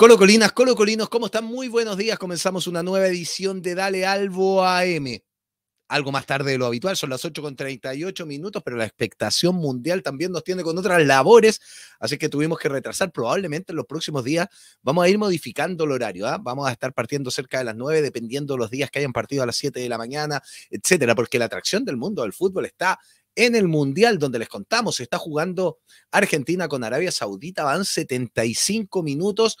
Colo Colinas, Colo Colinos, ¿cómo están? Muy buenos días. Comenzamos una nueva edición de Dale Albo AM. Algo más tarde de lo habitual, son las 8 con 38 minutos, pero la expectación mundial también nos tiene con otras labores, así que tuvimos que retrasar. Probablemente en los próximos días vamos a ir modificando el horario. ¿eh? Vamos a estar partiendo cerca de las 9, dependiendo los días que hayan partido a las 7 de la mañana, etcétera, porque la atracción del mundo del fútbol está en el Mundial, donde les contamos, está jugando Argentina con Arabia Saudita, van 75 minutos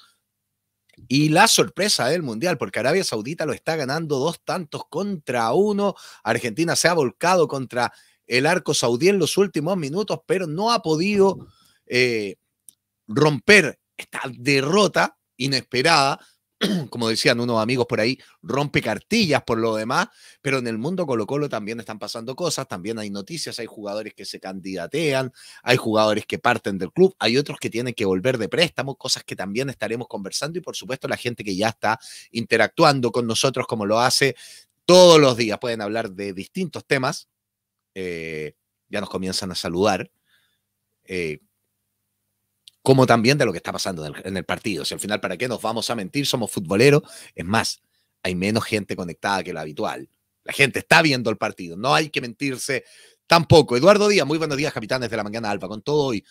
y la sorpresa del Mundial, porque Arabia Saudita lo está ganando dos tantos contra uno. Argentina se ha volcado contra el arco saudí en los últimos minutos, pero no ha podido eh, romper esta derrota inesperada como decían unos amigos por ahí, rompe cartillas por lo demás, pero en el mundo Colo Colo también están pasando cosas, también hay noticias, hay jugadores que se candidatean, hay jugadores que parten del club, hay otros que tienen que volver de préstamo, cosas que también estaremos conversando y por supuesto la gente que ya está interactuando con nosotros como lo hace todos los días, pueden hablar de distintos temas, eh, ya nos comienzan a saludar. Eh, como también de lo que está pasando en el, partido. si al final, ¿para qué nos vamos a mentir? Somos futboleros. Es más, hay menos gente conectada que la habitual. La gente está viendo el partido. No hay que mentirse tampoco. Eduardo Díaz, muy buenos días, Capitanes de la mañana alfa, con todo hoy.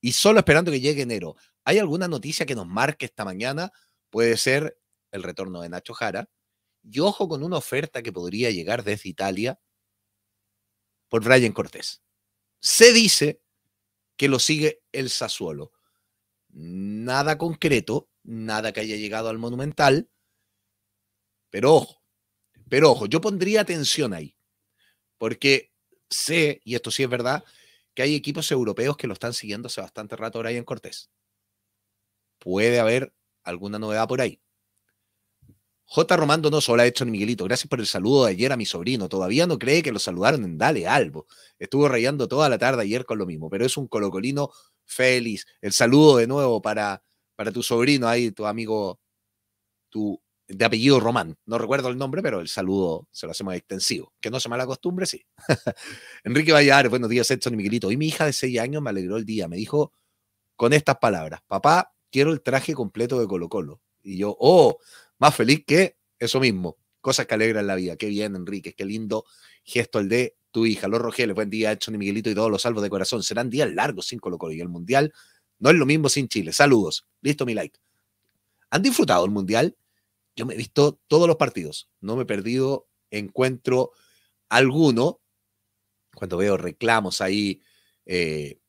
Y solo esperando que llegue enero. ¿Hay alguna noticia que nos marque esta mañana? Puede ser el retorno de Nacho Jara. Y ojo con una oferta que podría llegar desde Italia por Brian Cortés. Se dice que lo sigue el Sassuolo. Nada concreto, nada que haya llegado al Monumental, pero ojo, pero ojo, yo pondría atención ahí, porque sé, y esto sí es verdad, que hay equipos europeos que lo están siguiendo hace bastante rato ahí en Cortés. Puede haber alguna novedad por ahí. J. Romando no solo ha hecho ni Miguelito. Gracias por el saludo de ayer a mi sobrino. Todavía no cree que lo saludaron en Dale Albo. Estuvo rayando toda la tarde ayer con lo mismo, pero es un colocolino feliz. El saludo de nuevo para, para tu sobrino ahí, tu amigo, tu de apellido Román. No recuerdo el nombre, pero el saludo se lo hacemos extensivo. Que no se mala costumbre, sí. Enrique Vallar, buenos días, Edson y Miguelito. Hoy mi hija de seis años me alegró el día. Me dijo con estas palabras: Papá, quiero el traje completo de Colo Colo. Y yo, oh, más feliz que eso mismo. Cosas que alegran la vida. Qué bien, Enrique, qué lindo gesto el de tu hija. Los Rogeles, buen día, Edson y Miguelito y todos los salvos de corazón. Serán días largos sin Colo Colo y el Mundial no es lo mismo sin Chile. Saludos. Listo mi like. ¿Han disfrutado el Mundial? Yo me he visto todos los partidos. No me he perdido encuentro alguno. Cuando veo reclamos ahí, eh,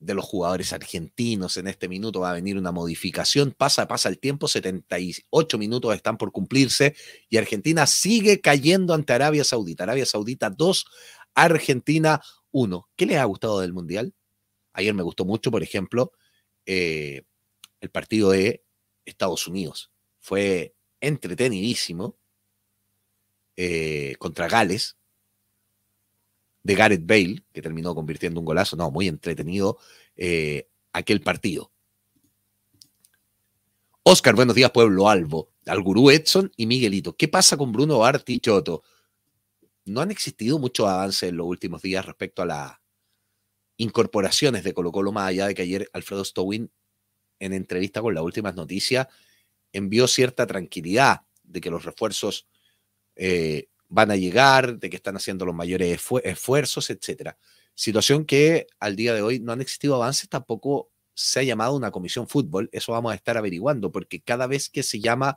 de los jugadores argentinos en este minuto, va a venir una modificación, pasa, pasa el tiempo, 78 minutos están por cumplirse y Argentina sigue cayendo ante Arabia Saudita. Arabia Saudita 2, Argentina 1. ¿Qué les ha gustado del Mundial? Ayer me gustó mucho, por ejemplo, eh, el partido de Estados Unidos. Fue entretenidísimo eh, contra Gales de Gareth Bale, que terminó convirtiendo un golazo, no, muy entretenido eh, aquel partido. Oscar, buenos días, Pueblo Albo, al gurú Edson y Miguelito. ¿Qué pasa con Bruno Choto? No han existido muchos avances en los últimos días respecto a las incorporaciones de Colo Colo, más allá de que ayer Alfredo Stowin, en entrevista con las últimas noticias, envió cierta tranquilidad de que los refuerzos eh, van a llegar, de que están haciendo los mayores esfuerzos, etcétera. Situación que al día de hoy no han existido avances, tampoco se ha llamado una comisión fútbol, eso vamos a estar averiguando, porque cada vez que se llama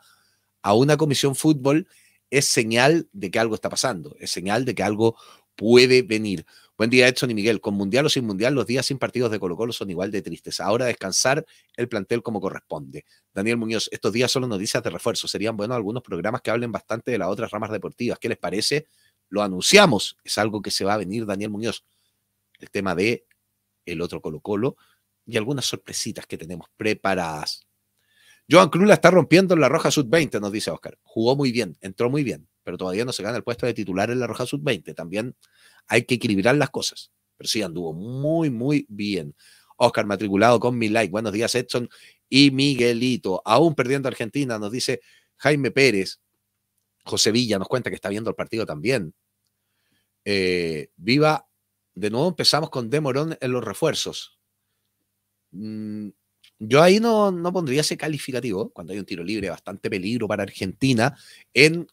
a una comisión fútbol es señal de que algo está pasando, es señal de que algo puede venir. Buen día, Edson y Miguel. Con mundial o sin mundial, los días sin partidos de Colo Colo son igual de tristes. Ahora descansar el plantel como corresponde. Daniel Muñoz, estos días solo noticias de refuerzo. Serían buenos algunos programas que hablen bastante de las otras ramas deportivas. ¿Qué les parece? Lo anunciamos. Es algo que se va a venir, Daniel Muñoz. El tema de el otro Colo Colo y algunas sorpresitas que tenemos preparadas. Joan Cruz la está rompiendo en la Roja Sub-20, nos dice Oscar. Jugó muy bien, entró muy bien pero todavía no se gana el puesto de titular en la Roja Sub-20. También hay que equilibrar las cosas. Pero sí, anduvo muy, muy bien. Oscar matriculado con mi like. Buenos días, Edson y Miguelito. Aún perdiendo Argentina, nos dice Jaime Pérez. José Villa nos cuenta que está viendo el partido también. Eh, viva, de nuevo empezamos con Demorón en los refuerzos. Mm, yo ahí no, no pondría ese calificativo, cuando hay un tiro libre, bastante peligro para Argentina, en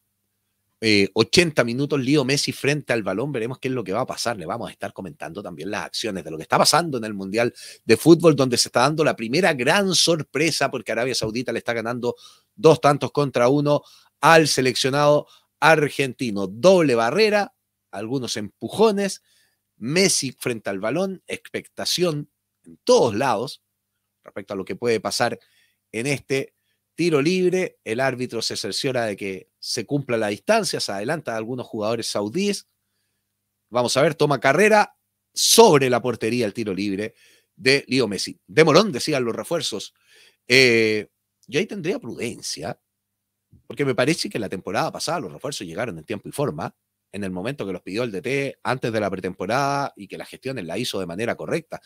80 eh, minutos Lío Messi frente al balón, veremos qué es lo que va a pasar. Le vamos a estar comentando también las acciones de lo que está pasando en el Mundial de Fútbol, donde se está dando la primera gran sorpresa porque Arabia Saudita le está ganando dos tantos contra uno al seleccionado argentino. Doble barrera, algunos empujones, Messi frente al balón, expectación en todos lados respecto a lo que puede pasar en este tiro libre. El árbitro se cerciora de que se cumpla la distancia, se adelanta a algunos jugadores saudíes. Vamos a ver, toma carrera sobre la portería el tiro libre de Lío Messi. De Morón, decían los refuerzos. Eh, yo ahí tendría prudencia, porque me parece que la temporada pasada los refuerzos llegaron en tiempo y forma, en el momento que los pidió el DT, antes de la pretemporada y que las gestiones la hizo de manera correcta.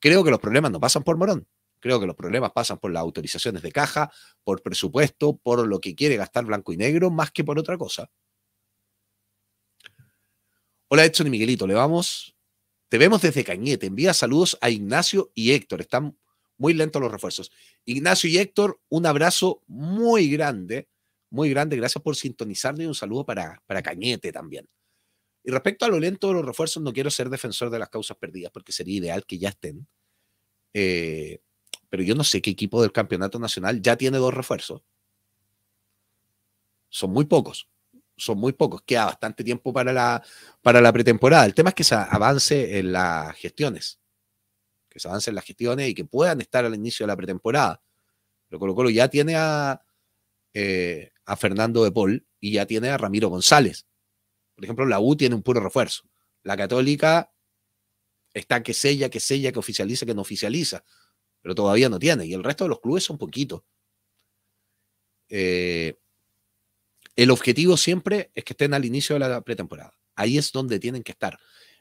Creo que los problemas no pasan por Morón. Creo que los problemas pasan por las autorizaciones de caja, por presupuesto, por lo que quiere gastar blanco y negro, más que por otra cosa. Hola Edson y Miguelito, ¿le vamos? Te vemos desde Cañete. Envía saludos a Ignacio y Héctor. Están muy lentos los refuerzos. Ignacio y Héctor, un abrazo muy grande, muy grande. Gracias por sintonizarnos y un saludo para, para Cañete también. Y respecto a lo lento de los refuerzos, no quiero ser defensor de las causas perdidas porque sería ideal que ya estén. Eh, pero yo no sé qué equipo del campeonato nacional ya tiene dos refuerzos. Son muy pocos, son muy pocos. Queda bastante tiempo para la, para la pretemporada. El tema es que se avance en las gestiones, que se avance en las gestiones y que puedan estar al inicio de la pretemporada. Pero Colo Colo ya tiene a, eh, a Fernando de Paul y ya tiene a Ramiro González. Por ejemplo, la U tiene un puro refuerzo. La Católica está que sella, que sella, que oficializa, que no oficializa pero todavía no tiene. Y el resto de los clubes son poquitos. Eh, el objetivo siempre es que estén al inicio de la pretemporada. Ahí es donde tienen que estar.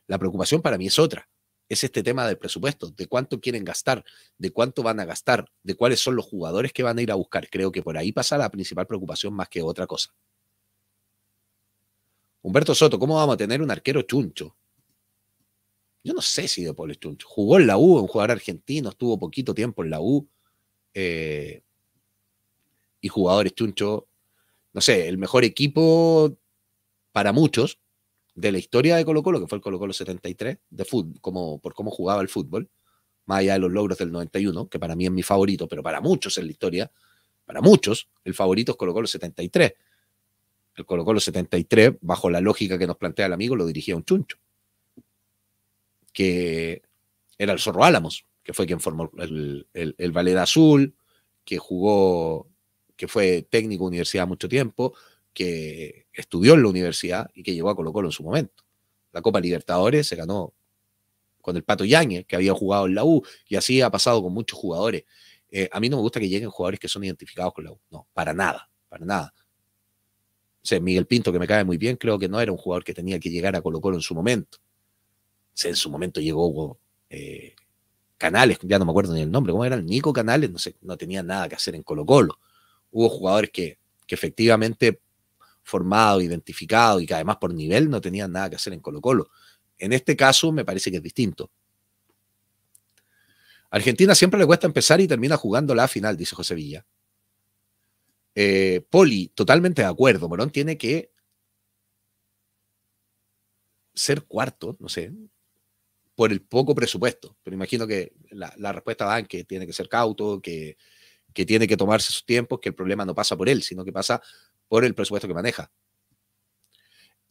La preocupación para mí es otra. Es este tema del presupuesto, de cuánto quieren gastar, de cuánto van a gastar, de cuáles son los jugadores que van a ir a buscar. Creo que por ahí pasa la principal preocupación más que otra cosa. Humberto Soto, ¿cómo vamos a tener un arquero chuncho? Yo no sé si de Paul Chuncho, Jugó en la U, un jugador argentino, estuvo poquito tiempo en la U. Eh, y jugadores Chuncho no sé, el mejor equipo para muchos de la historia de Colo Colo, que fue el Colo Colo 73, de fútbol, como, por cómo jugaba el fútbol, más allá de los logros del 91, que para mí es mi favorito, pero para muchos en la historia, para muchos, el favorito es Colo Colo 73. El Colo Colo 73, bajo la lógica que nos plantea el amigo, lo dirigía un chuncho que era el Zorro Álamos, que fue quien formó el, el, Azul, que jugó, que fue técnico de universidad mucho tiempo, que estudió en la universidad y que llegó a Colo Colo en su momento. La Copa Libertadores se ganó con el Pato Yáñez, que había jugado en la U, y así ha pasado con muchos jugadores. Eh, a mí no me gusta que lleguen jugadores que son identificados con la U, no, para nada, para nada. O Miguel Pinto, que me cae muy bien, creo que no era un jugador que tenía que llegar a Colo Colo en su momento en su momento llegó eh, Canales, ya no me acuerdo ni el nombre, ¿cómo era? Nico Canales, no, no tenía nada que hacer en Colo Colo. Hubo jugadores que, efectivamente formado, identificado y que además por nivel no tenían nada que hacer en Colo Colo. En este caso me parece que es distinto. Argentina siempre le cuesta empezar y termina jugando la final, dice José Villa. Eh, Poli, totalmente de acuerdo. Morón tiene que ser cuarto, no sé, por el poco presupuesto. Pero imagino que la, respuesta va en que tiene que ser cauto, que, tiene que tomarse sus tiempos, que el problema no pasa por él, sino que pasa por el presupuesto que maneja.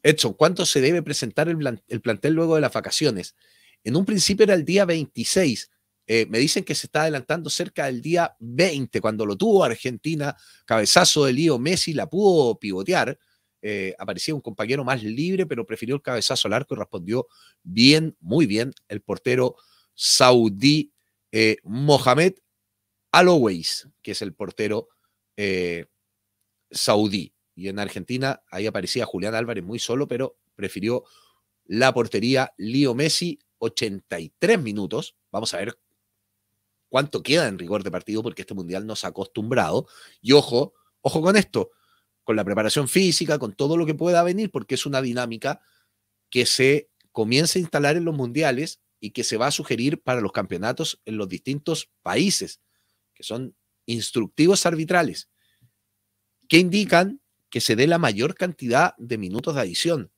Edson, ¿cuánto se debe presentar el, plantel luego de las vacaciones? En un principio era el día 26. Eh, me dicen que se está adelantando cerca del día 20, cuando lo tuvo Argentina, cabezazo de lío Messi, la pudo pivotear, eh, aparecía un compañero más libre, pero prefirió el cabezazo al arco y respondió bien, muy bien, el portero saudí eh, Mohamed Alowais, que es el portero eh, saudí. Y en Argentina ahí aparecía Julián Álvarez muy solo, pero prefirió la portería Lío Messi, 83 minutos. Vamos a ver cuánto queda en rigor de partido, porque este mundial nos ha acostumbrado. Y ojo, ojo con esto, con la preparación física, con todo lo que pueda venir, porque es una dinámica que se comienza a instalar en los mundiales y que se va a sugerir para los campeonatos en los distintos países, que son instructivos arbitrales, que indican que se dé la mayor cantidad de minutos de adición.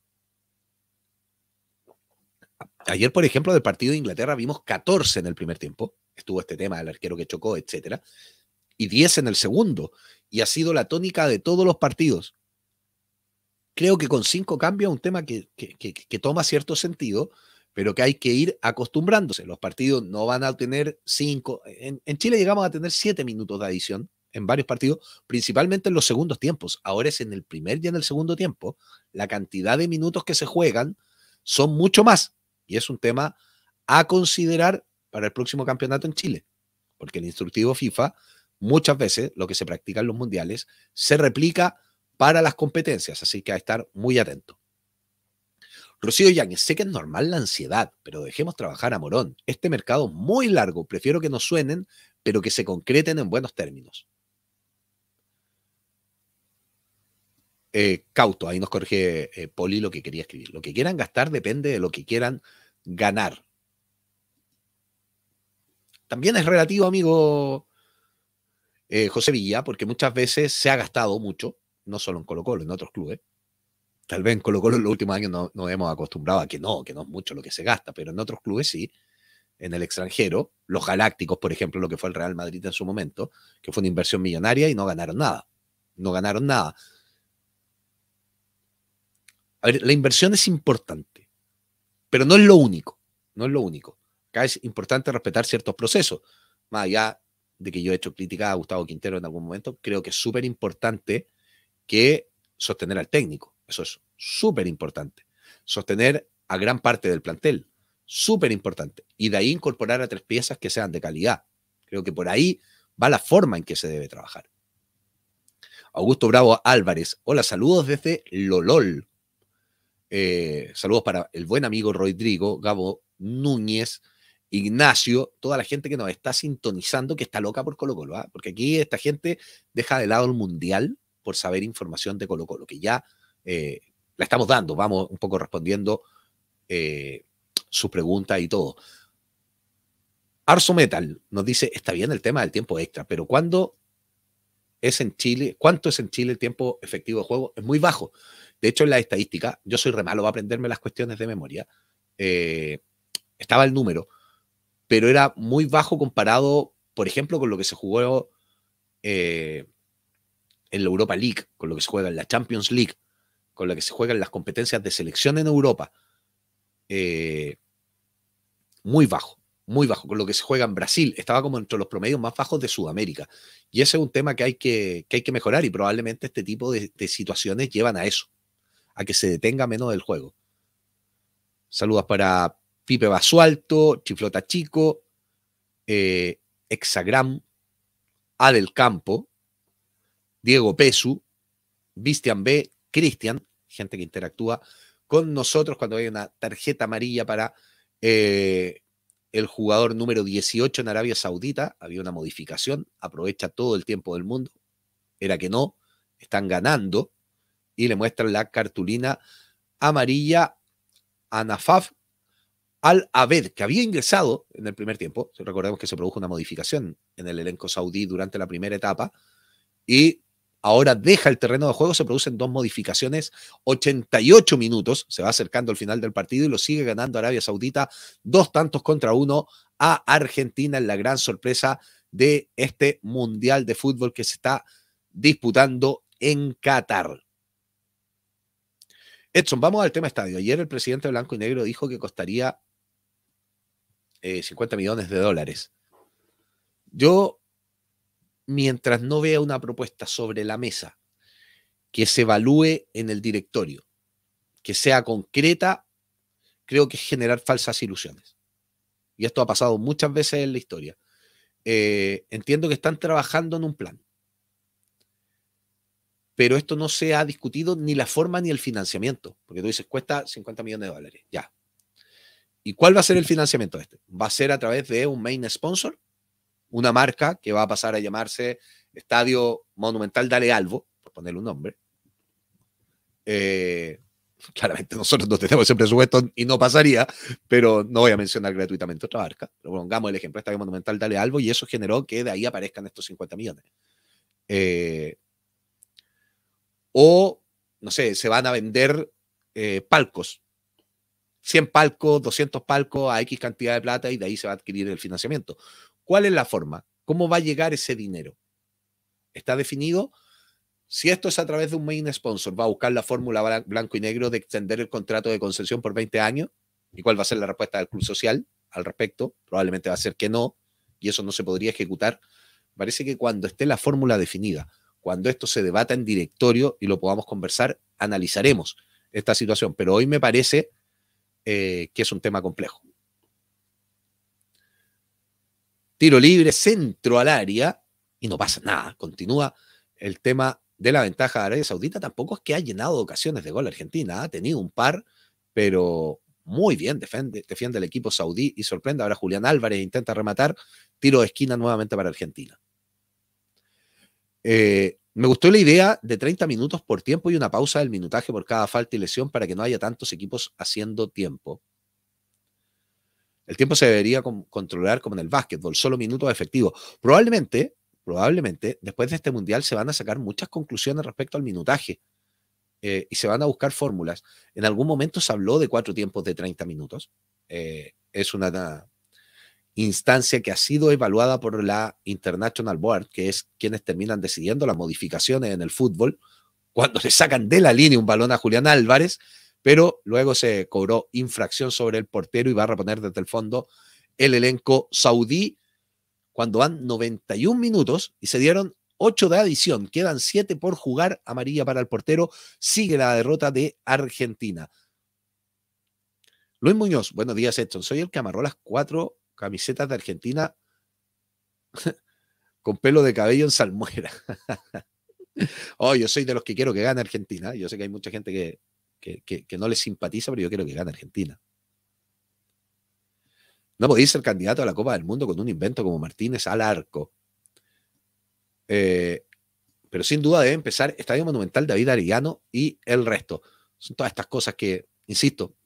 Ayer, por ejemplo, del partido de Inglaterra vimos 14 en el primer tiempo, estuvo este tema del arquero que chocó, etcétera, y 10 en el segundo y ha sido la tónica de todos los partidos. Creo que con cinco cambios, es un tema que, toma cierto sentido, pero que hay que ir acostumbrándose. Los partidos no van a tener cinco. En, en, Chile llegamos a tener siete minutos de adición en varios partidos, principalmente en los segundos tiempos. Ahora es en el primer y en el segundo tiempo. La cantidad de minutos que se juegan son mucho más. Y es un tema a considerar para el próximo campeonato en Chile, porque el instructivo FIFA muchas veces lo que se practica en los mundiales se replica para las competencias, así que a estar muy atento. Rocío Yáñez, sé que es normal la ansiedad, pero dejemos trabajar a Morón. Este mercado es muy largo, prefiero que nos suenen, pero que se concreten en buenos términos. Eh, cauto, ahí nos corrige eh, Poli lo que quería escribir. Lo que quieran gastar depende de lo que quieran ganar. También es relativo, amigo eh, José Villa, porque muchas veces se ha gastado mucho, no solo en Colo Colo, en otros clubes. Tal vez en Colo Colo en los últimos años nos hemos acostumbrado a que no, que no es mucho lo que se gasta, pero en otros clubes sí. En el extranjero, los Galácticos, por ejemplo, lo que fue el Real Madrid en su momento, que fue una inversión millonaria y no ganaron nada. No ganaron nada. A ver, la inversión es importante, pero no es lo único. No es lo único. Acá es importante respetar ciertos procesos, más allá de que yo he hecho crítica a Gustavo Quintero en algún momento, creo que es súper importante que sostener al técnico. Eso es súper importante. Sostener a gran parte del plantel. Súper importante. Y de ahí incorporar a tres piezas que sean de calidad. Creo que por ahí va la forma en que se debe trabajar. Augusto Bravo Álvarez. Hola, saludos desde Lolol. Eh, saludos para el buen amigo Rodrigo, Gabo Núñez, Ignacio, toda la gente que nos está sintonizando, que está loca por Colo Colo, ¿ah? porque aquí esta gente deja de lado el mundial por saber información de Colo Colo, que ya eh, la estamos dando, vamos un poco respondiendo su eh, sus preguntas y todo. Arso Metal nos dice, está bien el tema del tiempo extra, pero ¿cuándo es en Chile? ¿Cuánto es en Chile el tiempo efectivo de juego? Es muy bajo. De hecho, en la estadística, yo soy re malo a aprenderme las cuestiones de memoria. Eh, estaba el número pero era muy bajo comparado, por ejemplo, con lo que se jugó eh, en la Europa League, con lo que se juega en la Champions League, con lo que se juega en las competencias de selección en Europa. Eh, muy bajo, muy bajo, con lo que se juega en Brasil. Estaba como entre los promedios más bajos de Sudamérica. Y ese es un tema que hay que, hay que mejorar y probablemente este tipo de, de situaciones llevan a eso, a que se detenga menos del juego. Saludos para Pipe Basualto, Chiflota Chico, Hexagram, eh, A del Campo, Diego Pesu, Bistian B, Cristian, gente que interactúa con nosotros cuando hay una tarjeta amarilla para eh, el jugador número 18 en Arabia Saudita. Había una modificación, aprovecha todo el tiempo del mundo. Era que no, están ganando y le muestran la cartulina amarilla a Nafaf, al Abed, que había ingresado en el primer tiempo. Recordemos que se produjo una modificación en el elenco saudí durante la primera etapa y ahora deja el terreno de juego. Se producen dos modificaciones, 88 minutos, se va acercando al final del partido y lo sigue ganando Arabia Saudita, dos tantos contra uno a Argentina en la gran sorpresa de este Mundial de Fútbol que se está disputando en Qatar. Edson, vamos al tema estadio. Ayer el presidente Blanco y Negro dijo que costaría 50 eh, millones de dólares. Yo, mientras no vea una propuesta sobre la mesa que se evalúe en el directorio, que sea concreta, creo que es generar falsas ilusiones. Y esto ha pasado muchas veces en la historia. Eh, entiendo que están trabajando en un plan, pero esto no se ha discutido ni la forma ni el financiamiento, porque tú dices, cuesta 50 millones de dólares, ya, ¿Y cuál va a ser el financiamiento de este? Va a ser a través de un main sponsor, una marca que va a pasar a llamarse Estadio Monumental Dale Albo, por ponerle un nombre. Eh, claramente nosotros no tenemos ese presupuesto y no pasaría, pero no voy a mencionar gratuitamente otra marca. Pero pongamos el ejemplo, Estadio Monumental Dale Albo, y eso generó que de ahí aparezcan estos 50 millones. Eh, o, no sé, se van a vender eh, palcos 100 palcos, 200 palcos a X cantidad de plata y de ahí se va a adquirir el financiamiento. ¿Cuál es la forma? ¿Cómo va a llegar ese dinero? Está definido. Si esto es a través de un main sponsor, va a buscar la fórmula blanco y negro de extender el contrato de concesión por 20 años. ¿Y cuál va a ser la respuesta del Club Social al respecto? Probablemente va a ser que no, y eso no se podría ejecutar. Parece que cuando esté la fórmula definida, cuando esto se debata en directorio y lo podamos conversar, analizaremos esta situación. Pero hoy me parece eh, que es un tema complejo. Tiro libre, centro al área, y no pasa nada. Continúa el tema de la ventaja de Arabia Saudita. Tampoco es que ha llenado ocasiones de gol Argentina, ha tenido un par, pero muy bien defiende, defiende el equipo saudí y sorprende. Ahora Julián Álvarez intenta rematar, tiro de esquina nuevamente para Argentina. Eh, me gustó la idea de 30 minutos por tiempo y una pausa del minutaje por cada falta y lesión para que no haya tantos equipos haciendo tiempo. El tiempo se debería controlar como en el básquetbol, solo minutos efectivos. Probablemente, probablemente, después de este mundial se van a sacar muchas conclusiones respecto al minutaje eh, y se van a buscar fórmulas. En algún momento se habló de cuatro tiempos de 30 minutos. Eh, es una, instancia que ha sido evaluada por la International Board, que es quienes terminan decidiendo las modificaciones en el fútbol, cuando le sacan de la línea un balón a Julián Álvarez, pero luego se cobró infracción sobre el portero y va a reponer desde el fondo el elenco saudí cuando van 91 minutos y se dieron 8 de adición, quedan 7 por jugar, amarilla para el portero, sigue la derrota de Argentina. Luis Muñoz, buenos días Edson, soy el que amarró las cuatro camisetas de Argentina con pelo de cabello en salmuera. oh, yo soy de los que quiero que gane Argentina. Yo sé que hay mucha gente que, no le simpatiza, pero yo quiero que gane Argentina. No podéis ser candidato a la Copa del Mundo con un invento como Martínez al arco. Eh, pero sin duda debe empezar Estadio Monumental David Arellano y el resto. Son todas estas cosas que, insisto,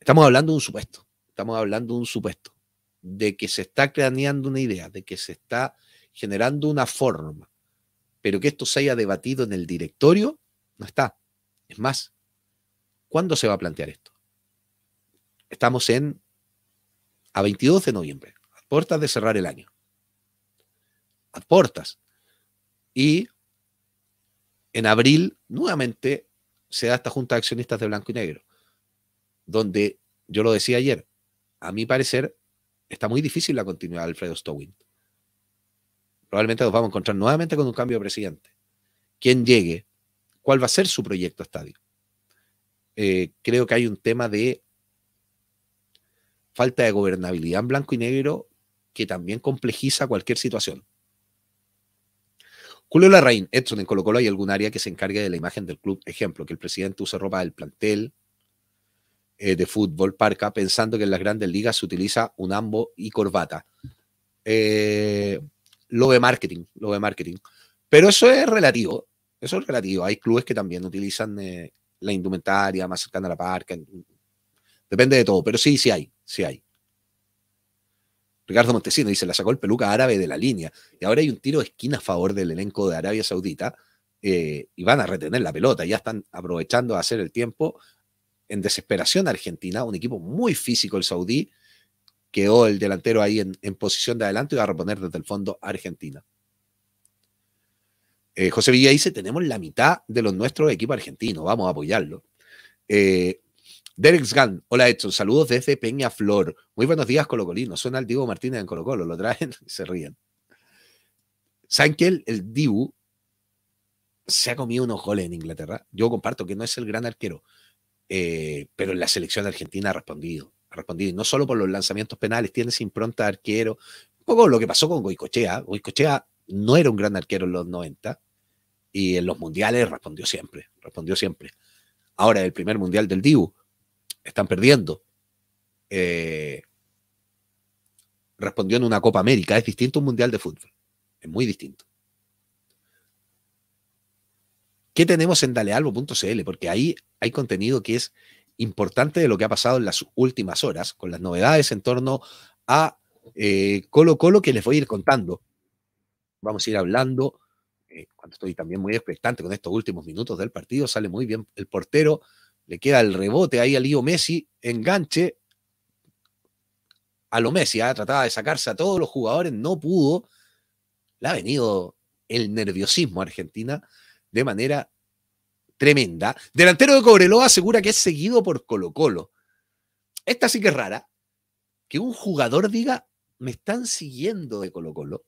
estamos hablando de un supuesto. Estamos hablando de un supuesto, de que se está craneando una idea, de que se está generando una forma, pero que esto se haya debatido en el directorio, no está. Es más, ¿cuándo se va a plantear esto? Estamos en a 22 de noviembre, a puertas de cerrar el año. A puertas. Y en abril, nuevamente, se da esta Junta de Accionistas de Blanco y Negro, donde yo lo decía ayer, a mi parecer, está muy difícil la continuidad de Alfredo Stowin. Probablemente nos vamos a encontrar nuevamente con un cambio de presidente. ¿Quién llegue? ¿Cuál va a ser su proyecto estadio? Eh, creo que hay un tema de falta de gobernabilidad en blanco y negro que también complejiza cualquier situación. Julio Larraín, Edson en Colo Colo hay algún área que se encargue de la imagen del club. Ejemplo, que el presidente use ropa del plantel, eh, de fútbol, Parca, pensando que en las grandes ligas se utiliza un ambo y corbata. Eh, lo de marketing, lo de marketing. Pero eso es relativo, eso es relativo. Hay clubes que también utilizan eh, la indumentaria más cercana a la parca. Depende de todo, pero sí, sí hay, sí hay. Ricardo Montesino dice, la sacó el peluca árabe de la línea. Y ahora hay un tiro de esquina a favor del elenco de Arabia Saudita. y van a retener la pelota. Ya están aprovechando a hacer el tiempo en desesperación Argentina, un equipo muy físico el saudí, quedó el delantero ahí en, posición de adelante y va a reponer desde el fondo Argentina. Eh, José Villa dice, tenemos la mitad de los nuestros equipo argentino, vamos a apoyarlo. Eh, Derek Sgan, hola Edson, saludos desde Peña Flor. Muy buenos días, Colino. Suena el Diego Martínez en Colo Colo, lo traen y se ríen. ¿Saben el, el Dibu se ha comido unos goles en Inglaterra? Yo comparto que no es el gran arquero, eh, pero la selección argentina ha respondido, ha respondido, y no solo por los lanzamientos penales, tiene impronta arquero, un poco lo que pasó con Goicochea, Goicochea no era un gran arquero en los 90, y en los mundiales respondió siempre, respondió siempre. Ahora, el primer mundial del Dibu, están perdiendo. Eh, respondió en una Copa América, es distinto a un mundial de fútbol, es muy distinto. ¿Qué tenemos en dalealbo.cl? Porque ahí hay contenido que es importante de lo que ha pasado en las últimas horas, con las novedades en torno a eh, Colo Colo que les voy a ir contando. Vamos a ir hablando, eh, cuando estoy también muy expectante con estos últimos minutos del partido, sale muy bien el portero, le queda el rebote ahí al Lío Messi, enganche a lo Messi, ha ah, trataba de sacarse a todos los jugadores, no pudo, le ha venido el nerviosismo a Argentina, de manera tremenda. Delantero de Cobreloa asegura que es seguido por Colo Colo. Esta sí que es rara. Que un jugador diga, me están siguiendo de Colo Colo.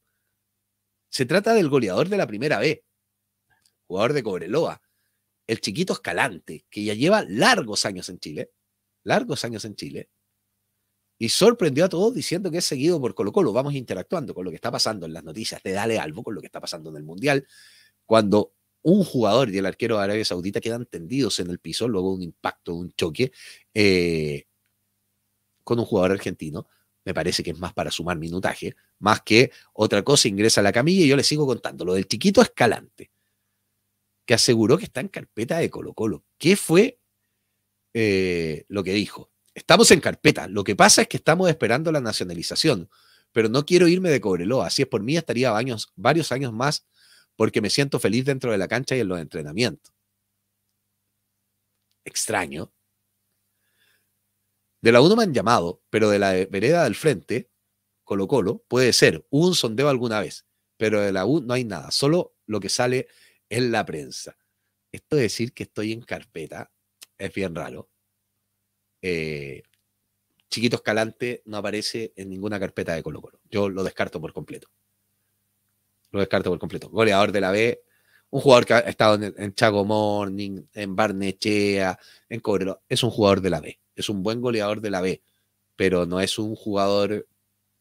Se trata del goleador de la primera B, jugador de Cobreloa, el chiquito Escalante, que ya lleva largos años en Chile, largos años en Chile, y sorprendió a todos diciendo que es seguido por Colo Colo. Vamos interactuando con lo que está pasando en las noticias de Dale algo con lo que está pasando en el Mundial, cuando un jugador y el arquero de Arabia Saudita quedan tendidos en el piso luego de un impacto, de un choque eh, con un jugador argentino. Me parece que es más para sumar minutaje, más que otra cosa. Ingresa a la camilla y yo le sigo contando. Lo del chiquito Escalante, que aseguró que está en carpeta de Colo Colo. ¿Qué fue eh, lo que dijo? Estamos en carpeta. Lo que pasa es que estamos esperando la nacionalización, pero no quiero irme de Cobreloa. Así es por mí, estaría años, varios años más porque me siento feliz dentro de la cancha y en los entrenamientos. Extraño. De la no me han llamado, pero de la vereda del frente, Colo Colo, puede ser, hubo un sondeo alguna vez, pero de la U no hay nada, solo lo que sale en la prensa. Esto de decir que estoy en carpeta es bien raro. Eh, Chiquito Escalante no aparece en ninguna carpeta de Colo Colo. Yo lo descarto por completo. Lo descarto por completo. Goleador de la B, un jugador que ha estado en, Chago Morning, en Barnechea, en Cobrero, Es un jugador de la B. Es un buen goleador de la B, pero no es un jugador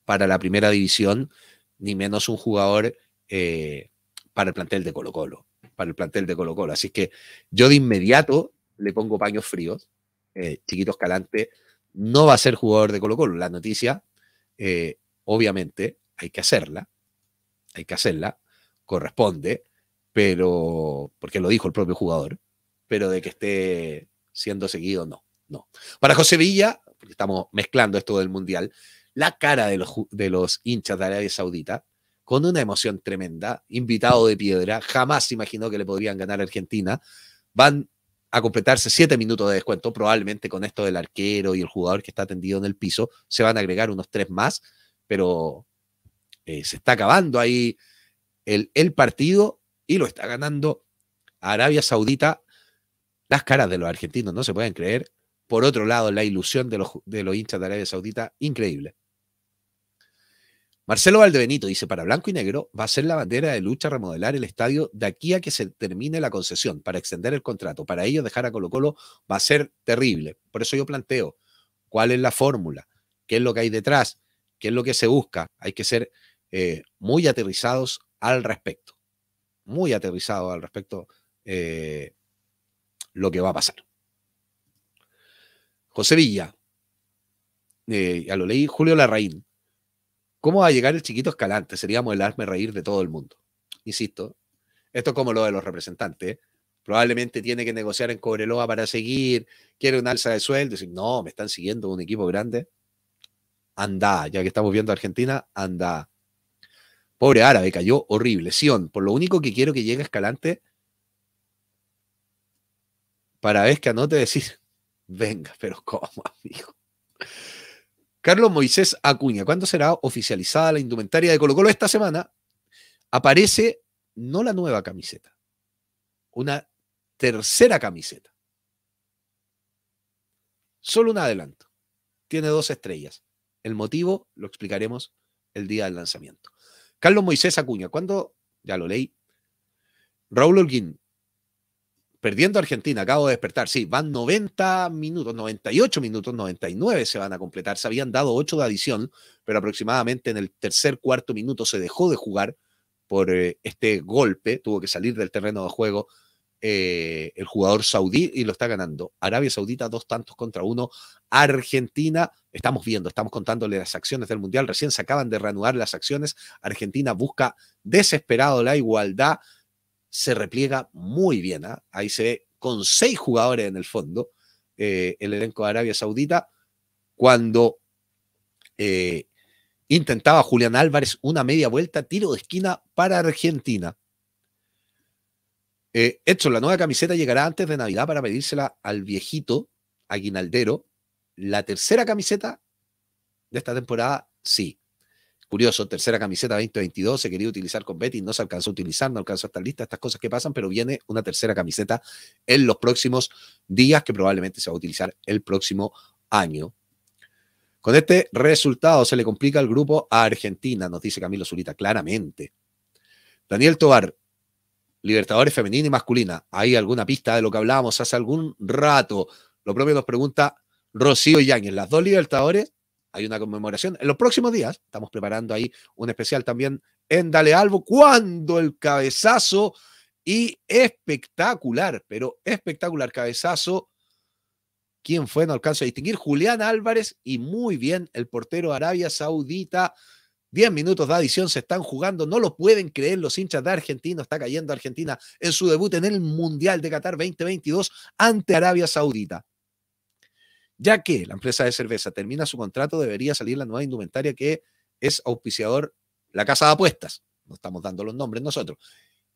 para la primera división, ni menos un jugador eh, para el plantel de Colo Colo. Para el plantel de Colo Colo. Así que yo de inmediato le pongo paños fríos. Eh, Chiquito Escalante no va a ser jugador de Colo Colo. La noticia, eh, obviamente, hay que hacerla hay que hacerla, corresponde, pero, porque lo dijo el propio jugador, pero de que esté siendo seguido, no, no. Para José Villa, porque estamos mezclando esto del Mundial, la cara de los, de los hinchas de Arabia Saudita, con una emoción tremenda, invitado de piedra, jamás imaginó que le podrían ganar a Argentina, van a completarse siete minutos de descuento, probablemente con esto del arquero y el jugador que está tendido en el piso, se van a agregar unos tres más, pero eh, se está acabando ahí el, partido y lo está ganando Arabia Saudita. Las caras de los argentinos no se pueden creer. Por otro lado, la ilusión de los, de los hinchas de Arabia Saudita, increíble. Marcelo Valdebenito dice, para Blanco y Negro va a ser la bandera de lucha remodelar el estadio de aquí a que se termine la concesión para extender el contrato. Para ello dejar a Colo Colo va a ser terrible. Por eso yo planteo cuál es la fórmula, qué es lo que hay detrás, qué es lo que se busca. Hay que ser eh, muy aterrizados al respecto. Muy aterrizados al respecto eh, lo que va a pasar. José Villa, eh, ya lo leí, Julio Larraín. ¿Cómo va a llegar el chiquito escalante? Seríamos el arme reír de todo el mundo. Insisto, esto es como lo de los representantes. Probablemente tiene que negociar en Cobreloa para seguir, quiere un alza de sueldo. Decir, no, me están siguiendo un equipo grande. Anda, ya que estamos viendo Argentina, anda. Pobre árabe, cayó horrible. Sion, por lo único que quiero que llegue Escalante para vez que anote decir, venga, pero ¿cómo, amigo? Carlos Moisés Acuña, ¿cuándo será oficializada la indumentaria de Colo Colo? Esta semana aparece no la nueva camiseta, una tercera camiseta. Solo un adelanto. Tiene dos estrellas. El motivo lo explicaremos el día del lanzamiento. Carlos Moisés Acuña, cuando, Ya lo leí. Raúl Holguín, perdiendo Argentina, acabo de despertar. Sí, van 90 minutos, 98 minutos, 99 se van a completar. Se habían dado 8 de adición, pero aproximadamente en el tercer, cuarto minuto se dejó de jugar por eh, este golpe. Tuvo que salir del terreno de juego eh, el jugador saudí y lo está ganando. Arabia Saudita, dos tantos contra uno. Argentina, estamos viendo, estamos contándole las acciones del Mundial. Recién se acaban de reanudar las acciones. Argentina busca desesperado la igualdad. Se repliega muy bien. ¿ah? Ahí se ve con seis jugadores en el fondo eh, el elenco de Arabia Saudita. Cuando eh, intentaba Julián Álvarez una media vuelta, tiro de esquina para Argentina hecho, eh, la nueva camiseta llegará antes de Navidad para pedírsela al viejito aguinaldero. La tercera camiseta de esta temporada, sí. Curioso, tercera camiseta 2022, se quería utilizar con Betty, no se alcanzó a utilizar, no alcanzó a estar lista, estas cosas que pasan, pero viene una tercera camiseta en los próximos días que probablemente se va a utilizar el próximo año. Con este resultado se le complica el grupo a Argentina, nos dice Camilo Zurita, claramente. Daniel Tobar, Libertadores femenina y masculina. ¿Hay alguna pista de lo que hablábamos hace algún rato? Lo propio nos pregunta Rocío Yáñez. Las dos Libertadores, hay una conmemoración. En los próximos días, estamos preparando ahí un especial también en Dale Albo, cuando el cabezazo y espectacular, pero espectacular cabezazo. ¿Quién fue? No alcanzo a distinguir. Julián Álvarez y muy bien el portero Arabia Saudita 10 minutos de adición se están jugando, no lo pueden creer los hinchas de Argentina, está cayendo Argentina en su debut en el Mundial de Qatar 2022 ante Arabia Saudita. Ya que la empresa de cerveza termina su contrato, debería salir la nueva indumentaria que es auspiciador la casa de apuestas. No estamos dando los nombres nosotros.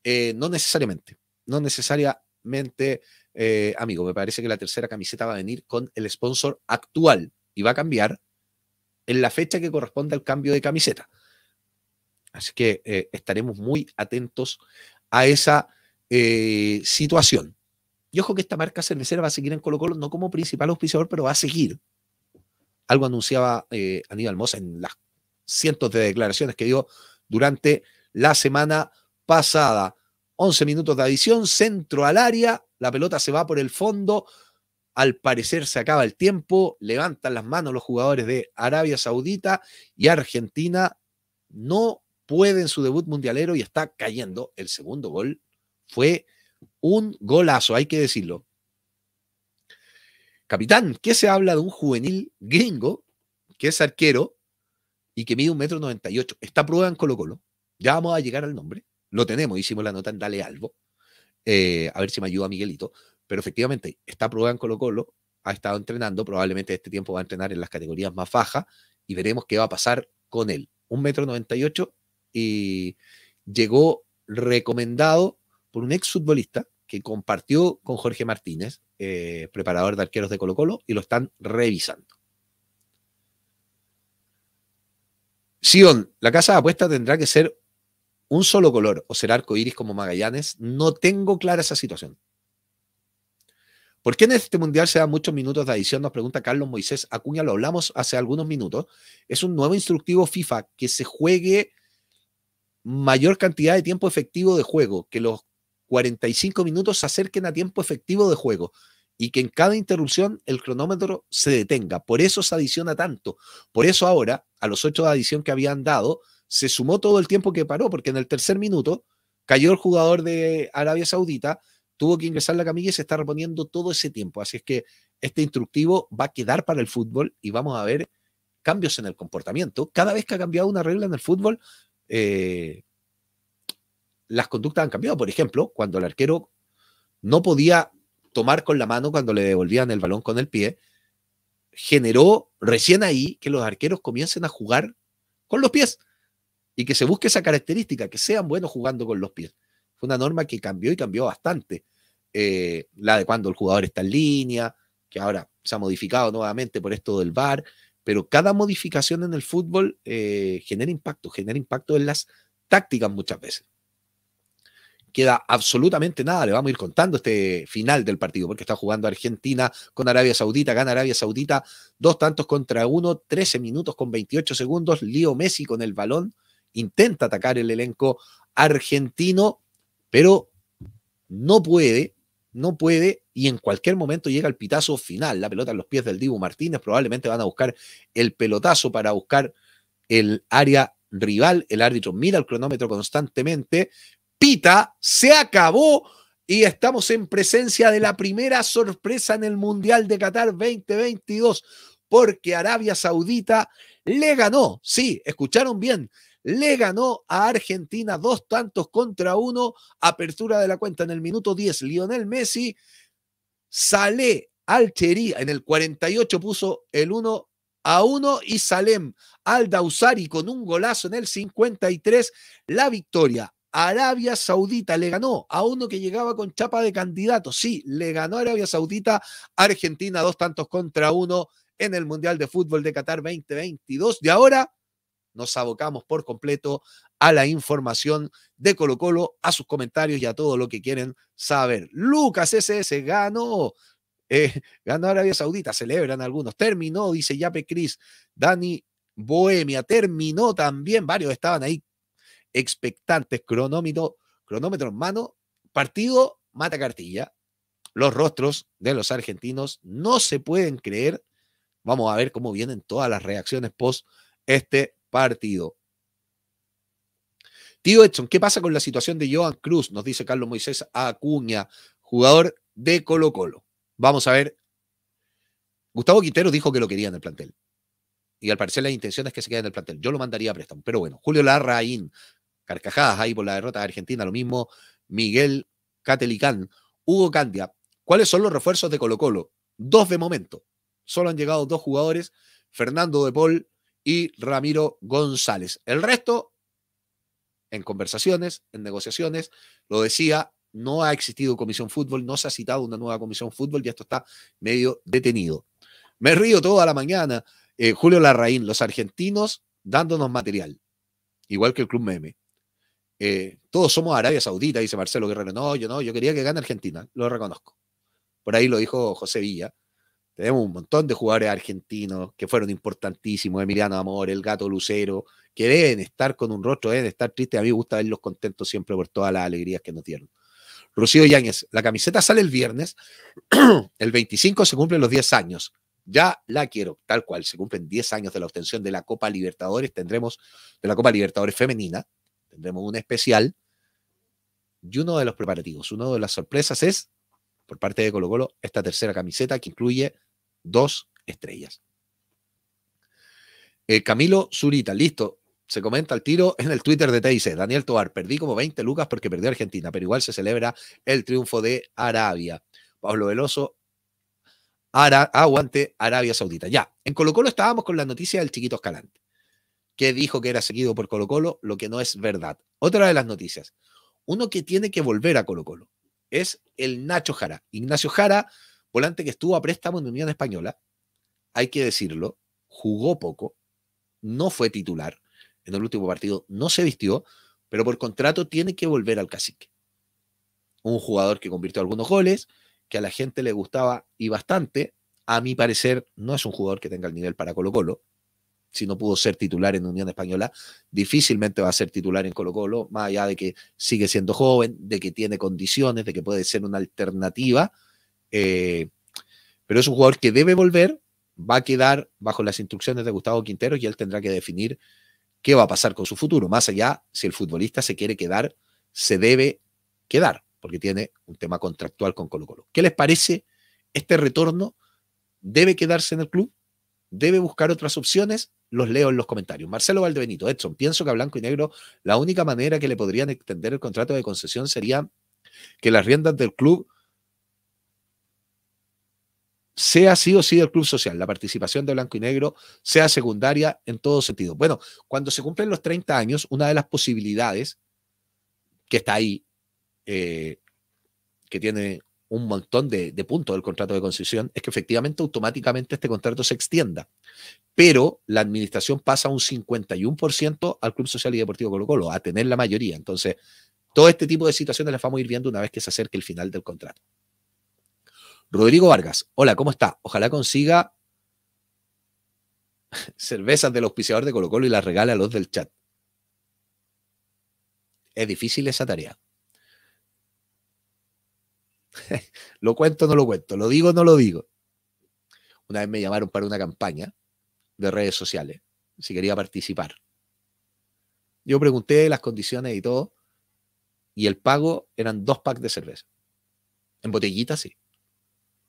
Eh, no necesariamente, no necesariamente, eh, amigo, me parece que la tercera camiseta va a venir con el sponsor actual y va a cambiar en la fecha que corresponde al cambio de camiseta. Así que eh, estaremos muy atentos a esa eh, situación. Y ojo que esta marca cervecera va a seguir en Colo Colo, no como principal auspiciador, pero va a seguir. Algo anunciaba eh, Aníbal Mosa en las cientos de declaraciones que dio durante la semana pasada. 11 minutos de adición, centro al área, la pelota se va por el fondo, al parecer se acaba el tiempo, levantan las manos los jugadores de Arabia Saudita y Argentina no puede en su debut mundialero y está cayendo. El segundo gol fue un golazo, hay que decirlo. Capitán, ¿qué se habla de un juvenil gringo que es arquero y que mide un metro noventa y ocho? Está prueba en Colo Colo. Ya vamos a llegar al nombre. Lo tenemos, hicimos la nota en Dale Albo. Eh, a ver si me ayuda Miguelito pero efectivamente está probando en Colo Colo, ha estado entrenando, probablemente este tiempo va a entrenar en las categorías más bajas y veremos qué va a pasar con él. Un metro 98 y llegó recomendado por un exfutbolista que compartió con Jorge Martínez, eh, preparador de arqueros de Colo Colo, y lo están revisando. Sion, la casa de apuesta tendrá que ser un solo color o ser arco iris como Magallanes. No tengo clara esa situación. ¿Por qué en este mundial se dan muchos minutos de adición? Nos pregunta Carlos Moisés Acuña, lo hablamos hace algunos minutos. Es un nuevo instructivo FIFA que se juegue mayor cantidad de tiempo efectivo de juego, que los 45 minutos se acerquen a tiempo efectivo de juego y que en cada interrupción el cronómetro se detenga. Por eso se adiciona tanto. Por eso ahora, a los 8 de adición que habían dado, se sumó todo el tiempo que paró, porque en el tercer minuto cayó el jugador de Arabia Saudita, tuvo que ingresar la camilla y se está reponiendo todo ese tiempo. Así es que este instructivo va a quedar para el fútbol y vamos a ver cambios en el comportamiento. Cada vez que ha cambiado una regla en el fútbol, eh, las conductas han cambiado. Por ejemplo, cuando el arquero no podía tomar con la mano cuando le devolvían el balón con el pie, generó recién ahí que los arqueros comiencen a jugar con los pies y que se busque esa característica, que sean buenos jugando con los pies. Fue una norma que cambió y cambió bastante. Eh, la de cuando el jugador está en línea, que ahora se ha modificado nuevamente por esto del VAR, pero cada modificación en el fútbol eh, genera impacto, genera impacto en las tácticas muchas veces. Queda absolutamente nada, le vamos a ir contando este final del partido, porque está jugando Argentina con Arabia Saudita, gana Arabia Saudita, dos tantos contra uno, 13 minutos con 28 segundos, Lío Messi con el balón, intenta atacar el elenco argentino, pero no puede, no puede, y en cualquier momento llega el pitazo final, la pelota en los pies del Dibu Martínez, probablemente van a buscar el pelotazo para buscar el área rival, el árbitro mira el cronómetro constantemente, pita, se acabó y estamos en presencia de la primera sorpresa en el Mundial de Qatar 2022, porque Arabia Saudita le ganó, sí, escucharon bien, le ganó a Argentina dos tantos contra uno, apertura de la cuenta en el minuto 10, Lionel Messi, al Alchería, en el 48 puso el 1 a 1 y Salem Aldausari con un golazo en el 53, la victoria. Arabia Saudita le ganó a uno que llegaba con chapa de candidato. Sí, le ganó Arabia Saudita, Argentina dos tantos contra uno en el Mundial de Fútbol de Qatar 2022. de ahora nos abocamos por completo a la información de Colo Colo, a sus comentarios y a todo lo que quieren saber. Lucas SS ganó. Eh, ganó Arabia Saudita, celebran algunos. Terminó, dice Yape Cris. Dani Bohemia terminó también. Varios estaban ahí expectantes. Cronómetro, cronómetro en mano. Partido mata cartilla. Los rostros de los argentinos no se pueden creer. Vamos a ver cómo vienen todas las reacciones post este partido. Tío Edson, ¿qué pasa con la situación de Joan Cruz? Nos dice Carlos Moisés Acuña, jugador de Colo Colo. Vamos a ver. Gustavo Quintero dijo que lo quería en el plantel. Y al parecer la intención es que se quede en el plantel. Yo lo mandaría a préstamo. Pero bueno, Julio Larraín, carcajadas ahí por la derrota de Argentina, lo mismo. Miguel Catelicán, Hugo Candia. ¿Cuáles son los refuerzos de Colo Colo? Dos de momento. Solo han llegado dos jugadores. Fernando de Paul y Ramiro González. El resto, en conversaciones, en negociaciones, lo decía, no ha existido comisión fútbol, no se ha citado una nueva comisión fútbol y esto está medio detenido. Me río toda la mañana, eh, Julio Larraín, los argentinos dándonos material, igual que el Club Meme. Eh, todos somos Arabia Saudita, dice Marcelo Guerrero. No, yo no, yo quería que gane Argentina, lo reconozco. Por ahí lo dijo José Villa. Tenemos un montón de jugadores argentinos que fueron importantísimos, Emiliano Amor, el Gato Lucero, que deben estar con un rostro, deben estar tristes. A mí me gusta verlos contentos siempre por todas las alegrías que nos dieron. Rocío Yáñez, la camiseta sale el viernes, el 25 se cumplen los 10 años. Ya la quiero, tal cual, se cumplen 10 años de la obtención de la Copa Libertadores, tendremos de la Copa Libertadores femenina, tendremos un especial y uno de los preparativos, uno de las sorpresas es por parte de Colo Colo esta tercera camiseta que incluye Dos estrellas. Eh, Camilo Zurita, listo. Se comenta el tiro en el Twitter de TIC. Daniel Tovar, perdí como 20 lucas porque perdió Argentina, pero igual se celebra el triunfo de Arabia. Pablo Veloso, aguante Arabia Saudita. Ya, en Colo Colo estábamos con la noticia del chiquito Escalante, que dijo que era seguido por Colo Colo, lo que no es verdad. Otra de las noticias, uno que tiene que volver a Colo Colo, es el Nacho Jara. Ignacio Jara volante que estuvo a préstamo en Unión Española, hay que decirlo, jugó poco, no fue titular, en el último partido no se vistió, pero por contrato tiene que volver al cacique. Un jugador que convirtió algunos goles, que a la gente le gustaba y bastante, a mi parecer no es un jugador que tenga el nivel para Colo Colo. Si no pudo ser titular en Unión Española, difícilmente va a ser titular en Colo Colo, más allá de que sigue siendo joven, de que tiene condiciones, de que puede ser una alternativa eh, pero es un jugador que debe volver, va a quedar bajo las instrucciones de Gustavo Quintero y él tendrá que definir qué va a pasar con su futuro. Más allá, si el futbolista se quiere quedar, se debe quedar, porque tiene un tema contractual con Colo Colo. ¿Qué les parece este retorno? ¿Debe quedarse en el club? ¿Debe buscar otras opciones? Los leo en los comentarios. Marcelo Valdebenito, Edson, pienso que a Blanco y Negro la única manera que le podrían extender el contrato de concesión sería que las riendas del club sea sí o sí del Club Social. La participación de Blanco y Negro sea secundaria en todo sentido. Bueno, cuando se cumplen los 30 años, una de las posibilidades que está ahí, eh, que tiene un montón de, de puntos del contrato de concesión, es que efectivamente automáticamente este contrato se extienda. Pero la administración pasa un 51% al Club Social y Deportivo Colo Colo, a tener la mayoría. Entonces, todo este tipo de situaciones las vamos a ir viendo una vez que se acerque el final del contrato. Rodrigo Vargas, hola, ¿cómo está? Ojalá consiga cervezas del auspiciador de Colo Colo y las regale a los del chat. Es difícil esa tarea. lo cuento o no lo cuento, lo digo o no lo digo. Una vez me llamaron para una campaña de redes sociales, si quería participar. Yo pregunté las condiciones y todo, y el pago eran dos packs de cerveza. En botellitas, sí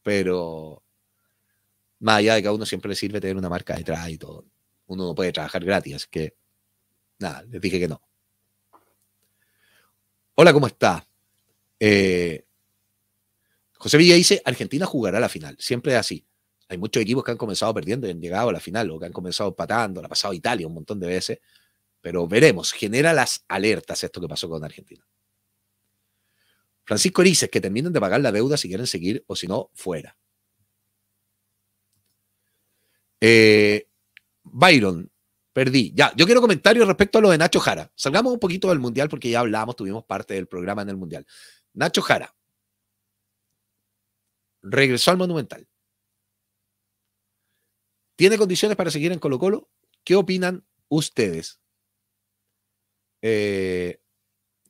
pero más allá de que a uno siempre le sirve tener una marca detrás y todo. Uno no puede trabajar gratis, que nada, les dije que no. Hola, ¿cómo está? Eh, José Villa dice, Argentina jugará la final, siempre es así. Hay muchos equipos que han comenzado perdiendo y han llegado a la final, o que han comenzado patando, la ha pasado Italia un montón de veces, pero veremos, genera las alertas esto que pasó con Argentina. Francisco Erices, que terminen de pagar la deuda si quieren seguir o si no, fuera. Eh, Byron, perdí. Ya, yo quiero comentarios respecto a lo de Nacho Jara. Salgamos un poquito del Mundial porque ya hablamos, tuvimos parte del programa en el Mundial. Nacho Jara regresó al Monumental. ¿Tiene condiciones para seguir en Colo Colo? ¿Qué opinan ustedes? Eh,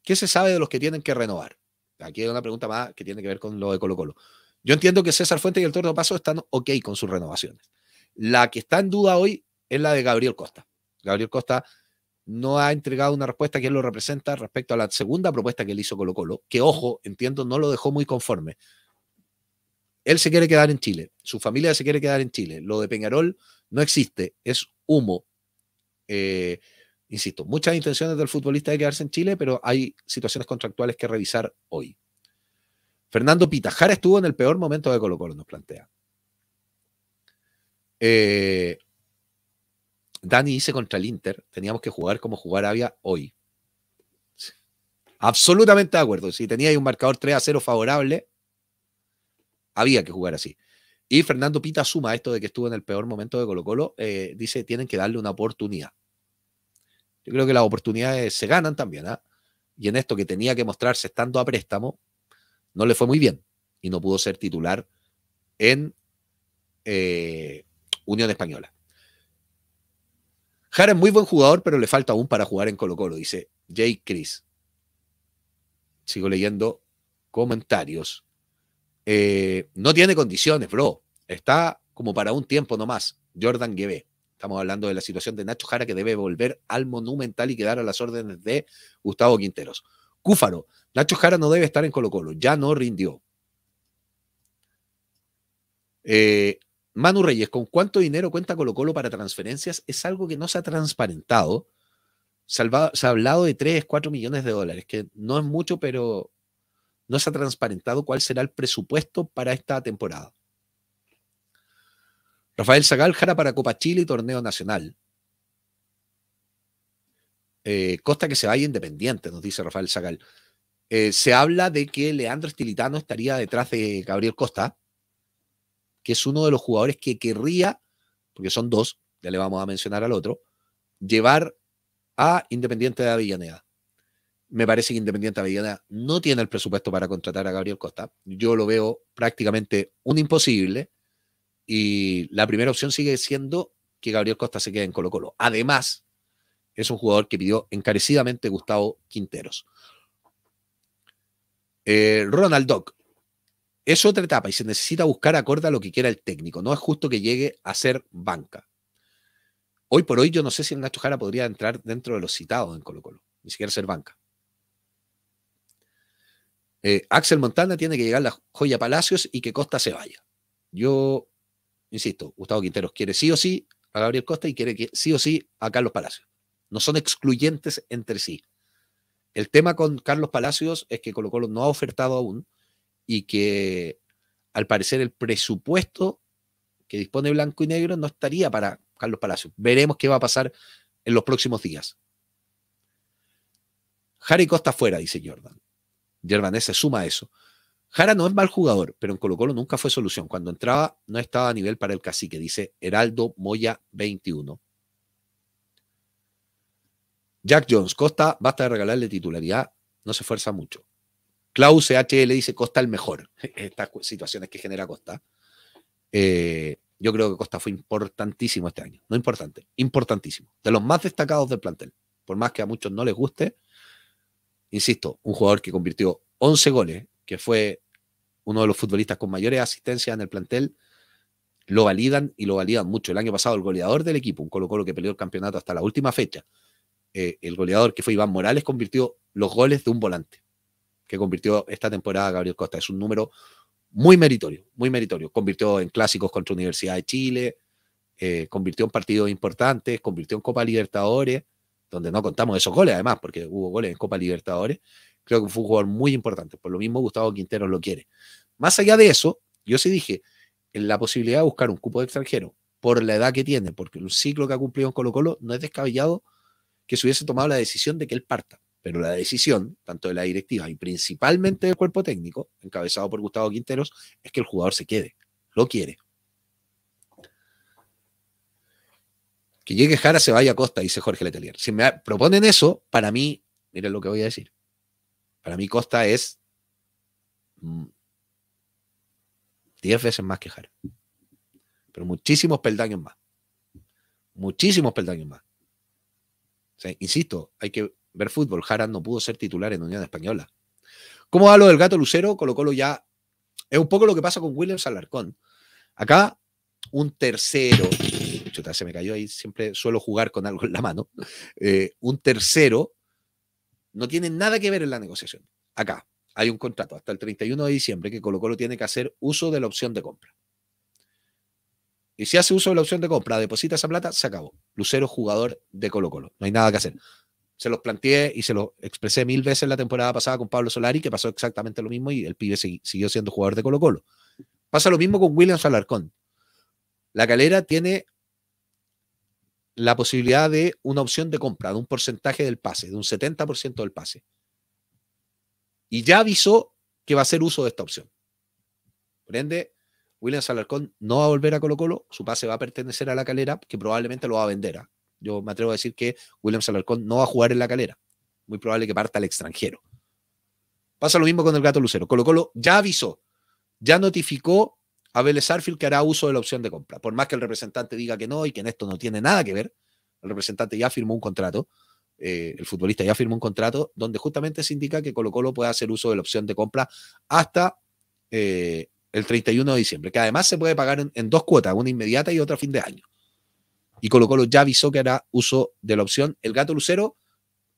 ¿Qué se sabe de los que tienen que renovar? Aquí hay una pregunta más que tiene que ver con lo de Colo Colo. Yo entiendo que César Fuente y el Tordo Paso están ok con sus renovaciones. La que está en duda hoy es la de Gabriel Costa. Gabriel Costa no ha entregado una respuesta que él lo representa respecto a la segunda propuesta que le hizo Colo Colo, que ojo, entiendo, no lo dejó muy conforme. Él se quiere quedar en Chile, su familia se quiere quedar en Chile. Lo de Peñarol no existe, es humo. Eh, Insisto, muchas intenciones del futbolista de quedarse en Chile, pero hay situaciones contractuales que revisar hoy. Fernando Pitajara estuvo en el peor momento de Colo Colo, nos plantea. Eh, Dani dice contra el Inter, teníamos que jugar como jugar había hoy. Absolutamente de acuerdo. Si tenía un marcador 3 a 0 favorable, había que jugar así. Y Fernando Pita suma esto de que estuvo en el peor momento de Colo Colo. Eh, dice, tienen que darle una oportunidad. Yo creo que las oportunidades se ganan también. ¿eh? Y en esto que tenía que mostrarse estando a préstamo, no le fue muy bien y no pudo ser titular en eh, Unión Española. Jara es muy buen jugador, pero le falta aún para jugar en Colo Colo, dice Jake Chris. Sigo leyendo comentarios. Eh, no tiene condiciones, bro. Está como para un tiempo nomás. Jordan Guevé. Estamos hablando de la situación de Nacho Jara que debe volver al Monumental y quedar a las órdenes de Gustavo Quinteros. Cúfaro, Nacho Jara no debe estar en Colo Colo, ya no rindió. Eh, Manu Reyes, ¿con cuánto dinero cuenta Colo Colo para transferencias? Es algo que no se ha transparentado. se ha hablado de 3, 4 millones de dólares, que no es mucho, pero no se ha transparentado cuál será el presupuesto para esta temporada. Rafael Jara para Copa Chile y Torneo Nacional. Eh, Costa que se vaya independiente, nos dice Rafael Sagal. Eh, se habla de que Leandro Stilitano estaría detrás de Gabriel Costa, que es uno de los jugadores que querría, porque son dos, ya le vamos a mencionar al otro, llevar a Independiente de Avellaneda. Me parece que Independiente de Avellaneda no tiene el presupuesto para contratar a Gabriel Costa. Yo lo veo prácticamente un imposible. Y la primera opción sigue siendo que Gabriel Costa se quede en Colo Colo. Además, es un jugador que pidió encarecidamente Gustavo Quinteros. Eh, Ronald Doc. Es otra etapa y se necesita buscar acorde a lo que quiera el técnico. No es justo que llegue a ser banca. Hoy por hoy yo no sé si el Nacho Jara podría entrar dentro de los citados en Colo Colo, ni siquiera ser banca. Eh, Axel Montana tiene que llegar la joya Palacios y que Costa se vaya. Yo insisto, Gustavo Quinteros quiere sí o sí a Gabriel Costa y quiere sí o sí a Carlos Palacios. No son excluyentes entre sí. El tema con Carlos Palacios es que Colo Colo no ha ofertado aún y que al parecer el presupuesto que dispone Blanco y Negro no estaría para Carlos Palacios. Veremos qué va a pasar en los próximos días. Harry Costa fuera, dice Jordan. Jordan se suma eso. Jara no es mal jugador, pero en Colo Colo nunca fue solución. Cuando entraba no estaba a nivel para el cacique, dice Heraldo Moya 21. Jack Jones, Costa, basta de regalarle titularidad, no se esfuerza mucho. Klaus HL dice Costa el mejor. Estas situaciones que genera Costa. Eh, yo creo que Costa fue importantísimo este año. No importante, importantísimo. De los más destacados del plantel. Por más que a muchos no les guste, insisto, un jugador que convirtió 11 goles que fue uno de los futbolistas con mayores asistencias en el plantel, lo validan y lo validan mucho. El año pasado el goleador del equipo, un Colo Colo que peleó el campeonato hasta la última fecha, eh, el goleador que fue Iván Morales convirtió los goles de un volante, que convirtió esta temporada Gabriel Costa. Es un número muy meritorio, muy meritorio. Convirtió en clásicos contra Universidad de Chile, eh, convirtió en partidos importantes, convirtió en Copa Libertadores, donde no contamos esos goles además, porque hubo goles en Copa Libertadores, Creo que fue un jugador muy importante. Por lo mismo, Gustavo Quinteros lo quiere. Más allá de eso, yo sí dije, en la posibilidad de buscar un cupo de extranjero por la edad que tiene, porque el ciclo que ha cumplido en Colo Colo, no es descabellado que se hubiese tomado la decisión de que él parta. Pero la decisión, tanto de la directiva y principalmente del cuerpo técnico, encabezado por Gustavo Quinteros, es que el jugador se quede. Lo quiere. Que llegue Jara, se vaya a Costa, dice Jorge Letelier. Si me proponen eso, para mí, miren lo que voy a decir. Para mí Costa es 10 mm, veces más que Jara. Pero muchísimos peldaños más. Muchísimos peldaños más. insisto, hay que ver fútbol. Jara no pudo ser titular en Unión Española. ¿Cómo hablo del gato Lucero? Colo Colo ya. Es un poco lo que pasa con Williams Alarcón. Acá, un tercero. se me cayó ahí. Siempre suelo jugar con algo en la mano. Eh, un tercero no tiene nada que ver en la negociación. Acá hay un contrato hasta el 31 de diciembre que Colo Colo tiene que hacer uso de la opción de compra. Y si hace uso de la opción de compra, deposita esa plata, se acabó. Lucero jugador de Colo Colo. No hay nada que hacer. Se los planteé y se los expresé mil veces la temporada pasada con Pablo Solari, que pasó exactamente lo mismo y el pibe siguió siendo jugador de Colo Colo. Pasa lo mismo con Williams Alarcón. La calera tiene la posibilidad de una opción de compra, de un porcentaje del pase, de un 70% del pase. Y ya avisó que va a hacer uso de esta opción. Por ende, William Salarcón no va a volver a Colo Colo, su pase va a pertenecer a la calera, que probablemente lo va a vender. ¿ah? Yo me atrevo a decir que William Salarcón no va a jugar en la calera. Muy probable que parta al extranjero. Pasa lo mismo con el gato Lucero. Colo Colo ya avisó, ya notificó a que hará uso de la opción de compra. Por más que el representante diga que no y que en esto no tiene nada que ver, el representante ya firmó un contrato, eh, el futbolista ya firmó un contrato donde justamente se indica que Colo Colo puede hacer uso de la opción de compra hasta eh, el 31 de diciembre, que además se puede pagar en, en, dos cuotas, una inmediata y otra a fin de año. Y Colo Colo ya avisó que hará uso de la opción. El gato Lucero,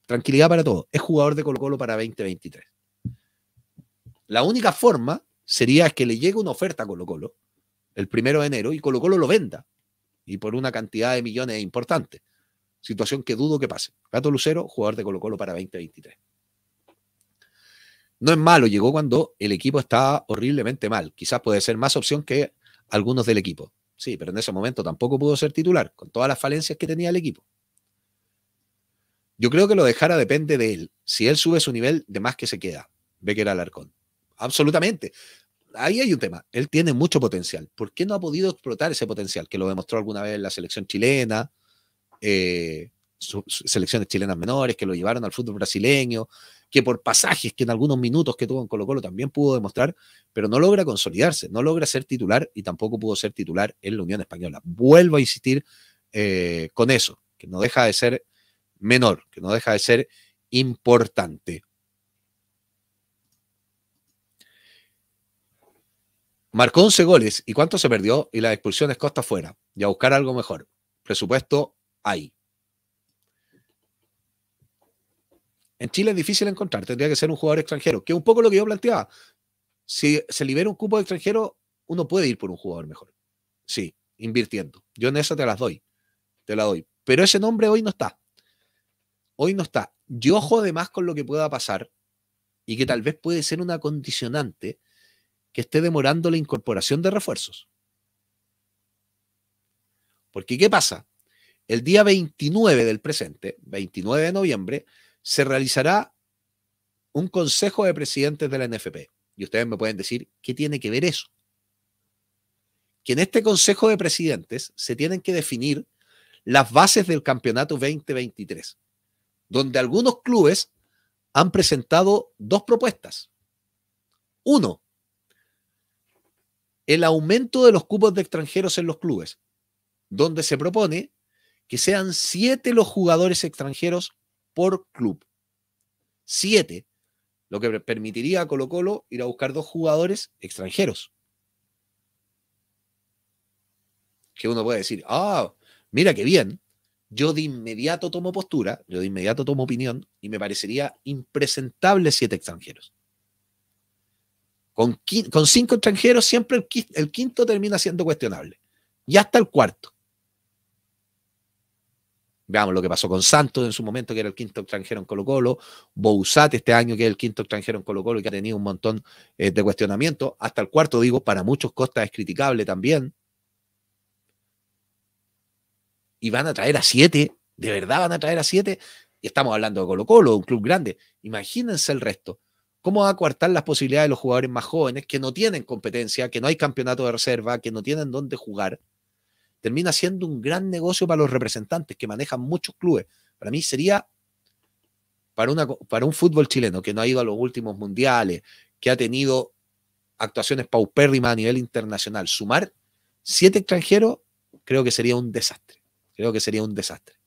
tranquilidad para todos, es jugador de Colo Colo para 2023. La única forma sería que le llegue una oferta a Colo Colo el primero de enero y Colo Colo lo venda y por una cantidad de millones importante. Situación que dudo que pase. Gato Lucero, jugador de Colo Colo para 2023. No es malo, llegó cuando el equipo estaba horriblemente mal. Quizás puede ser más opción que algunos del equipo. Sí, pero en ese momento tampoco pudo ser titular, con todas las falencias que tenía el equipo. Yo creo que lo dejara depende de él. Si él sube su nivel, de más que se queda. Becker Alarcón. Absolutamente ahí hay un tema. Él tiene mucho potencial. ¿Por qué no ha podido explotar ese potencial? Que lo demostró alguna vez la selección chilena, eh, selecciones chilenas menores, que lo llevaron al fútbol brasileño, que por pasajes que en algunos minutos que tuvo en Colo Colo también pudo demostrar, pero no logra consolidarse, no logra ser titular y tampoco pudo ser titular en la Unión Española. Vuelvo a insistir eh, con eso, que no deja de ser menor, que no deja de ser importante. Marcó 11 goles. ¿Y cuánto se perdió? Y las expulsiones costa fuera. Y a buscar algo mejor. Presupuesto ahí. En Chile es difícil encontrar. Tendría que ser un jugador extranjero, que es un poco lo que yo planteaba. Si se libera un cupo de extranjero, uno puede ir por un jugador mejor. Sí, invirtiendo. Yo en eso te las doy. Te la doy. Pero ese nombre hoy no está. Hoy no está. Yo ojo más con lo que pueda pasar y que tal vez puede ser una condicionante que esté demorando la incorporación de refuerzos. Porque ¿qué pasa? El día 29 del presente, 29 de noviembre, se realizará un consejo de presidentes de la NFP. Y ustedes me pueden decir, ¿qué tiene que ver eso? Que en este consejo de presidentes se tienen que definir las bases del campeonato 2023, donde algunos clubes han presentado dos propuestas. Uno, el aumento de los cupos de extranjeros en los clubes, donde se propone que sean siete los jugadores extranjeros por club. Siete, lo que permitiría a Colo Colo ir a buscar dos jugadores extranjeros. Que uno puede decir, ah, mira qué bien. Yo de inmediato tomo postura, yo de inmediato tomo opinión y me parecería impresentable siete extranjeros. Con, cinco extranjeros, siempre el quinto, termina siendo cuestionable. Y hasta el cuarto. Veamos lo que pasó con Santos en su momento, que era el quinto extranjero en Colo Colo, Bouzat este año, que es el quinto extranjero en Colo Colo y que ha tenido un montón eh, de cuestionamientos, hasta el cuarto, digo, para muchos Costa es criticable también. Y van a traer a siete, de verdad van a traer a siete, y estamos hablando de Colo Colo, un club grande, imagínense el resto. ¿Cómo va a coartar las posibilidades de los jugadores más jóvenes que no tienen competencia, que no hay campeonato de reserva, que no tienen dónde jugar? Termina siendo un gran negocio para los representantes que manejan muchos clubes. Para mí sería, para, para un fútbol chileno que no ha ido a los últimos mundiales, que ha tenido actuaciones paupérrimas a nivel internacional, sumar siete extranjeros, creo que sería un desastre. Creo que sería un desastre.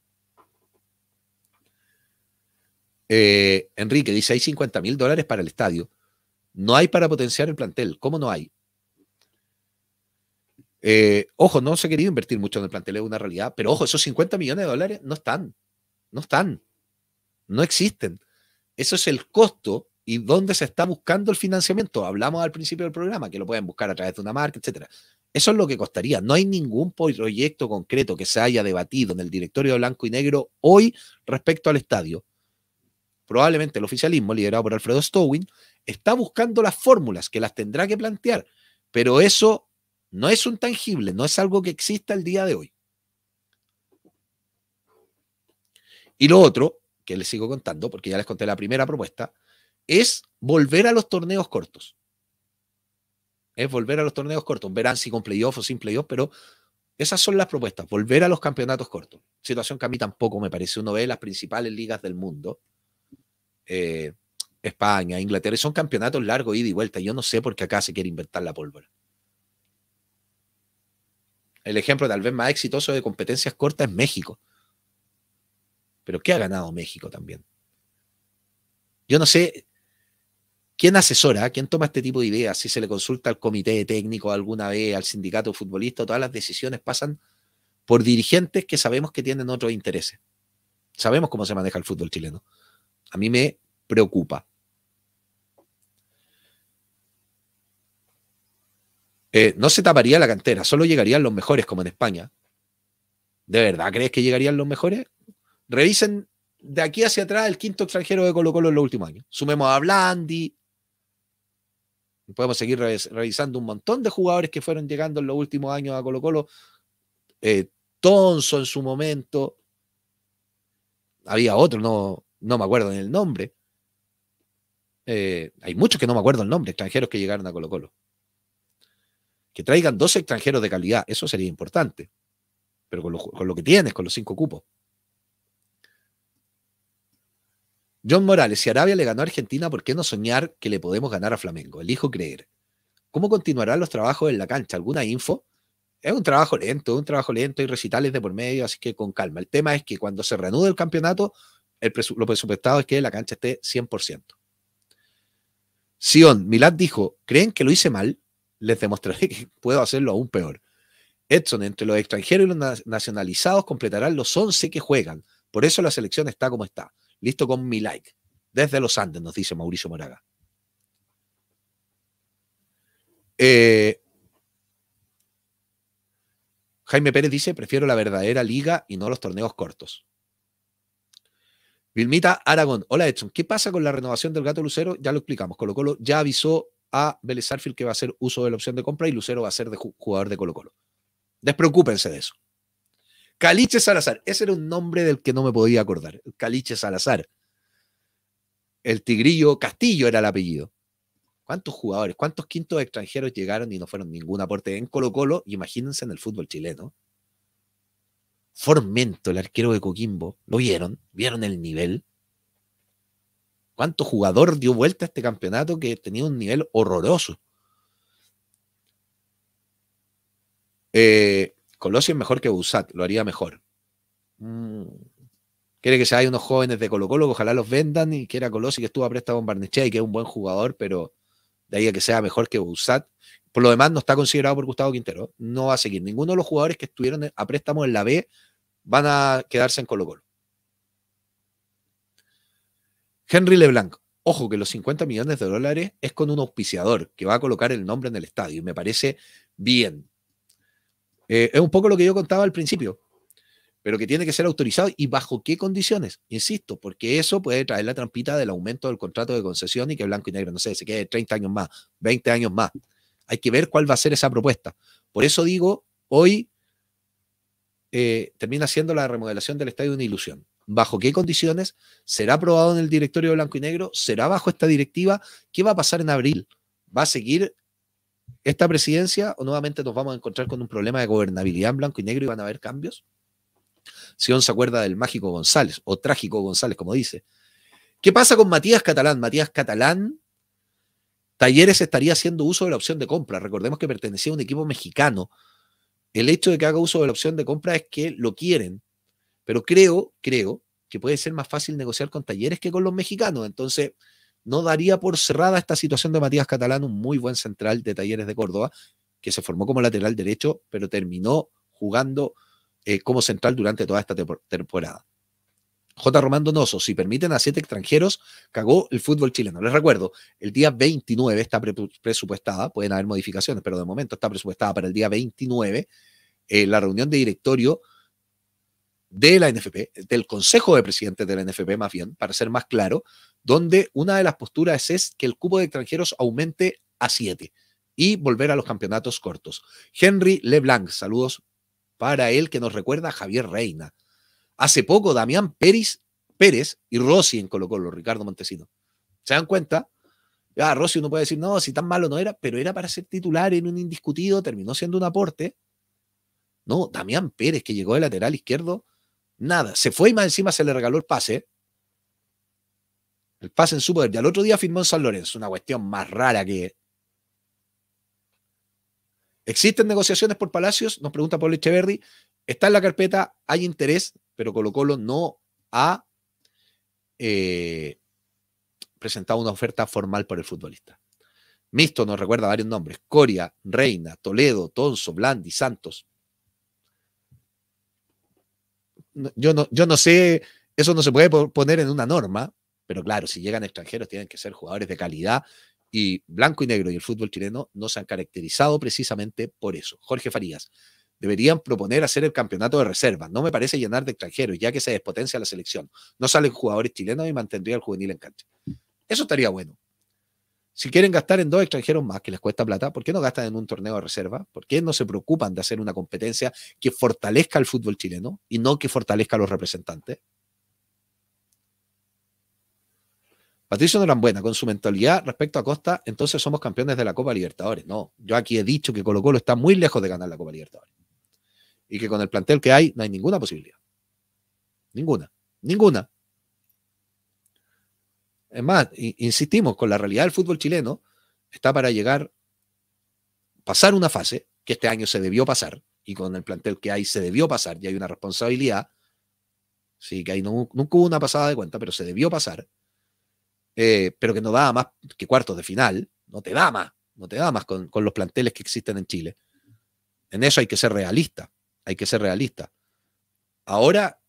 Eh, Enrique dice, hay 50 mil dólares para el estadio. No hay para potenciar el plantel. ¿Cómo no hay? Eh, ojo, no se ha querido invertir mucho en el plantel, es una realidad, pero ojo, esos 50 millones de dólares no están, no están, no existen. Eso es el costo y dónde se está buscando el financiamiento. Hablamos al principio del programa que lo pueden buscar a través de una marca, etcétera. Eso es lo que costaría. No hay ningún proyecto concreto que se haya debatido en el directorio de blanco y negro hoy respecto al estadio probablemente el oficialismo, liderado por Alfredo Stowin, está buscando las fórmulas que las tendrá que plantear, pero eso no es un tangible, no es algo que exista el día de hoy. Y lo otro, que les sigo contando, porque ya les conté la primera propuesta, es volver a los torneos cortos. Es volver a los torneos cortos. Verán si con playoff o sin playoff, pero esas son las propuestas. Volver a los campeonatos cortos. Situación que a mí tampoco me parece. Uno de las principales ligas del mundo eh, España, Inglaterra, son campeonatos largos, ida y vuelta. Yo no sé por qué acá se quiere invertir la pólvora. El ejemplo tal vez más exitoso de competencias cortas es México. Pero ¿qué ha ganado México también? Yo no sé quién asesora, quién toma este tipo de ideas, si se le consulta al comité técnico alguna vez, al sindicato futbolista, todas las decisiones pasan por dirigentes que sabemos que tienen otros intereses. Sabemos cómo se maneja el fútbol chileno a mí me preocupa. Eh, no se taparía la cantera, solo llegarían los mejores, como en España. ¿De verdad crees que llegarían los mejores? Revisen de aquí hacia atrás el quinto extranjero de Colo Colo en los últimos años. Sumemos a Blandi. Podemos seguir revisando un montón de jugadores que fueron llegando en los últimos años a Colo Colo. Eh, Tonso en su momento. Había otro, no, no me acuerdo en el nombre. Eh, hay muchos que no me acuerdo el nombre, extranjeros que llegaron a Colo Colo. Que traigan dos extranjeros de calidad, eso sería importante. Pero con lo, que tienes, con los cinco cupos. John Morales, si Arabia le ganó a Argentina, ¿por qué no soñar que le podemos ganar a Flamengo? Elijo creer. ¿Cómo continuarán los trabajos en la cancha? ¿Alguna info? Es un trabajo lento, un trabajo lento y recitales de por medio, así que con calma. El tema es que cuando se reanude el campeonato, lo presupuestado es que la cancha esté 100%. Sion, Milad dijo, ¿creen que lo hice mal? Les demostraré que puedo hacerlo aún peor. Edson, entre los extranjeros y los nacionalizados, completarán los 11 que juegan. Por eso la selección está como está. Listo con mi like. Desde los Andes, nos dice Mauricio Moraga. Eh, Jaime Pérez dice, prefiero la verdadera liga y no los torneos cortos. Vilmita Aragón, hola Edson, ¿qué pasa con la renovación del gato Lucero? Ya lo explicamos, Colo Colo ya avisó a Vélez que va a hacer uso de la opción de compra y Lucero va a ser de jugador de Colo Colo. Despreocúpense de eso. Caliche Salazar, ese era un nombre del que no me podía acordar, Caliche Salazar. El Tigrillo Castillo era el apellido. ¿Cuántos jugadores, cuántos quintos extranjeros llegaron y no fueron ningún aporte en Colo Colo? Imagínense en el fútbol chileno. Formento, el arquero de Coquimbo, ¿lo vieron? ¿Vieron el nivel? ¿Cuánto jugador dio vuelta a este campeonato que tenía un nivel horroroso? Eh, Colosio es mejor que Busat, lo haría mejor. Mm. Quiere que se hay unos jóvenes de Colo Colo, ojalá los vendan y que era Colosio que estuvo a préstamo en Barnechea y que es un buen jugador, pero de ahí a que sea mejor que Busat por lo demás, no está considerado por Gustavo Quintero. No va a seguir. Ninguno de los jugadores que estuvieron a préstamo en la B van a quedarse en Colo Colo. Henry Leblanc. Ojo que los 50 millones de dólares es con un auspiciador que va a colocar el nombre en el estadio y me parece bien. Eh, es un poco lo que yo contaba al principio, pero que tiene que ser autorizado y bajo qué condiciones, insisto, porque eso puede traer la trampita del aumento del contrato de concesión y que Blanco y Negro, no sé, se quede 30 años más, 20 años más. Hay que ver cuál va a ser esa propuesta. Por eso digo, hoy eh, termina siendo la remodelación del estadio una ilusión. ¿Bajo qué condiciones? ¿Será aprobado en el directorio blanco y negro? ¿Será bajo esta directiva? ¿Qué va a pasar en abril? ¿Va a seguir esta presidencia o nuevamente nos vamos a encontrar con un problema de gobernabilidad en blanco y negro y van a haber cambios? si uno se acuerda del mágico González o trágico González, como dice. ¿Qué pasa con Matías Catalán? Matías Catalán Talleres estaría haciendo uso de la opción de compra. Recordemos que pertenecía a un equipo mexicano. El hecho de que haga uso de la opción de compra es que lo quieren, pero creo, creo que puede ser más fácil negociar con Talleres que con los mexicanos. Entonces, no daría por cerrada esta situación de Matías Catalán, un muy buen central de Talleres de Córdoba, que se formó como lateral derecho, pero terminó jugando eh, como central durante toda esta temporada. J. Román Donoso, si permiten a siete extranjeros, cagó el fútbol chileno. Les recuerdo, el día 29 está presupuestada, pueden haber modificaciones, pero de momento está presupuestada para el día 29 eh, la reunión de directorio de la NFP, del Consejo de Presidentes de la NFP más bien, para ser más claro, donde una de las posturas es que el cupo de extranjeros aumente a siete y volver a los campeonatos cortos. Henry Leblanc, saludos para él que nos recuerda a Javier Reina. Hace poco Damián Pérez, Pérez y Rossi en Colo Colo, Ricardo Montesino. ¿Se dan cuenta? Ah, Rossi uno puede decir, no, si tan malo no era, pero era para ser titular en un indiscutido, terminó siendo un aporte. No, Damián Pérez, que llegó de lateral izquierdo, nada, se fue y más encima se le regaló el pase. El pase en su poder. Y al otro día firmó en San Lorenzo, una cuestión más rara que... ¿Existen negociaciones por Palacios? Nos pregunta Pablo Echeverri. Está en la carpeta, hay interés, pero Colo Colo no ha eh, presentado una oferta formal por el futbolista. Misto nos recuerda varios nombres, Coria, Reina, Toledo, Tonso, Blandi, Santos. Yo no, yo no sé, eso no se puede poner en una norma, pero claro, si llegan extranjeros tienen que ser jugadores de calidad y blanco y negro y el fútbol chileno no se han caracterizado precisamente por eso. Jorge Farías, Deberían proponer hacer el campeonato de reserva. No me parece llenar de extranjeros, ya que se despotencia la selección. No salen jugadores chilenos y mantendría al juvenil en cancha. Eso estaría bueno. Si quieren gastar en dos extranjeros más que les cuesta plata, ¿por qué no gastan en un torneo de reserva? ¿Por qué no se preocupan de hacer una competencia que fortalezca el fútbol chileno y no que fortalezca a los representantes? Patricio Norambuena, con su mentalidad respecto a Costa, entonces somos campeones de la Copa Libertadores. No, yo aquí he dicho que Colo Colo está muy lejos de ganar la Copa Libertadores y que con el plantel que hay no hay ninguna posibilidad. Ninguna, ninguna. Es más, insistimos, con la realidad del fútbol chileno, está para llegar, pasar una fase, que este año se debió pasar, y con el plantel que hay se debió pasar, y hay una responsabilidad, sí, que ahí nunca hubo una pasada de cuenta, pero se debió pasar, eh, pero que no da más que cuartos de final, no te da más, no te da más con, con los planteles que existen en Chile. En eso hay que ser realista hay que ser realista. Ahora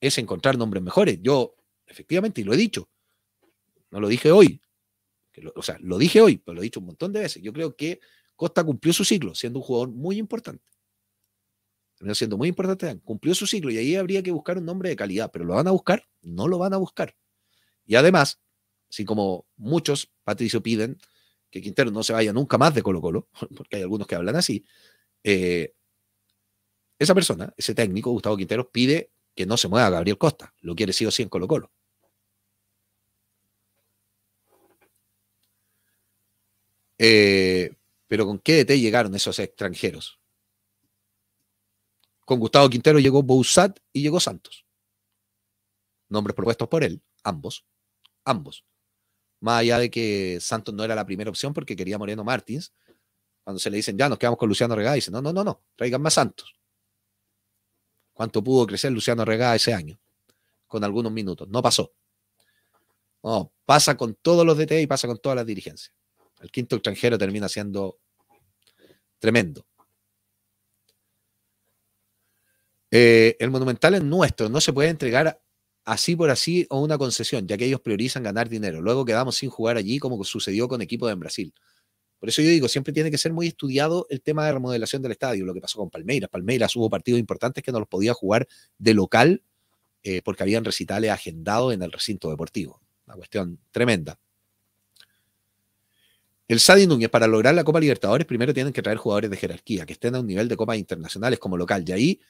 es encontrar nombres mejores. Yo, efectivamente, y lo he dicho, no lo dije hoy, o sea, lo dije hoy, pero lo he dicho un montón de veces. Yo creo que Costa cumplió su ciclo, siendo un jugador muy importante. siendo muy importante, cumplió su ciclo y ahí habría que buscar un nombre de calidad, pero lo van a buscar, no lo van a buscar. Y además, así como muchos, Patricio piden que Quintero no se vaya nunca más de Colo Colo, porque hay algunos que hablan así, eh, esa persona, ese técnico, Gustavo Quinteros, pide que no se mueva Gabriel Costa. Lo quiere decir o sí en Colo Colo. Eh, pero ¿con qué DT llegaron esos extranjeros? Con Gustavo Quintero llegó Boussat y llegó Santos. Nombres propuestos por él, ambos. Ambos. Más allá de que Santos no era la primera opción porque quería Moreno Martins, cuando se le dicen, ya nos quedamos con Luciano Regada, dice no, no, no, no, traigan más Santos. ¿Cuánto pudo crecer Luciano Regada ese año? Con algunos minutos. No pasó. No, pasa con todos los DT e y pasa con todas las dirigencias. El quinto extranjero termina siendo tremendo. Eh, el Monumental es nuestro, no se puede entregar así por así o una concesión, ya que ellos priorizan ganar dinero. Luego quedamos sin jugar allí, como sucedió con equipos en Brasil. Por eso yo digo, siempre tiene que ser muy estudiado el tema de remodelación del estadio, lo que pasó con Palmeiras. Palmeiras hubo partidos importantes que no los podía jugar de local eh, porque habían recitales agendados en el recinto deportivo. Una cuestión tremenda. El Sadi Núñez, para lograr la Copa Libertadores, primero tienen que traer jugadores de jerarquía, que estén a un nivel de copas internacionales como local. Y ahí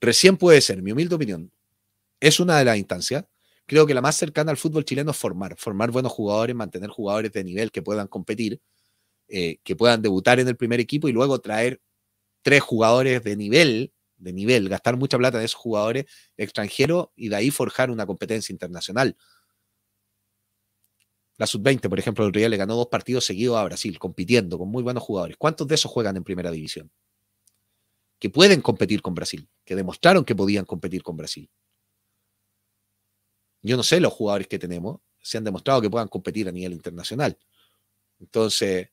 recién puede ser, mi humilde opinión, es una de las instancias creo que la más cercana al fútbol chileno es formar, formar buenos jugadores, mantener jugadores de nivel que puedan competir eh, que puedan debutar en el primer equipo y luego traer tres jugadores de nivel, de nivel, gastar mucha plata de esos jugadores extranjeros y de ahí forjar una competencia internacional. La sub-20, por ejemplo, el Real le ganó dos partidos seguidos a Brasil, compitiendo con muy buenos jugadores. ¿Cuántos de esos juegan en primera división? Que pueden competir con Brasil, que demostraron que podían competir con Brasil. Yo no sé los jugadores que tenemos, se han demostrado que puedan competir a nivel internacional. Entonces,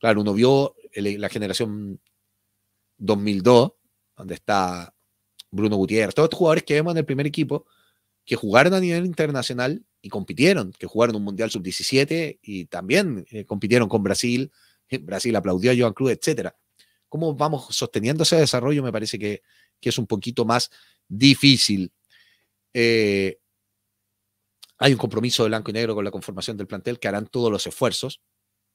Claro, uno vio la generación 2002, donde está Bruno Gutiérrez, todos estos jugadores que vemos en el primer equipo, que jugaron a nivel internacional y compitieron, que jugaron un Mundial Sub-17 y también eh, compitieron con Brasil, Brasil aplaudió a Joan Cruz, etc. ¿Cómo vamos sosteniendo ese desarrollo? Me parece que, es un poquito más difícil. Eh, hay un compromiso de blanco y negro con la conformación del plantel que harán todos los esfuerzos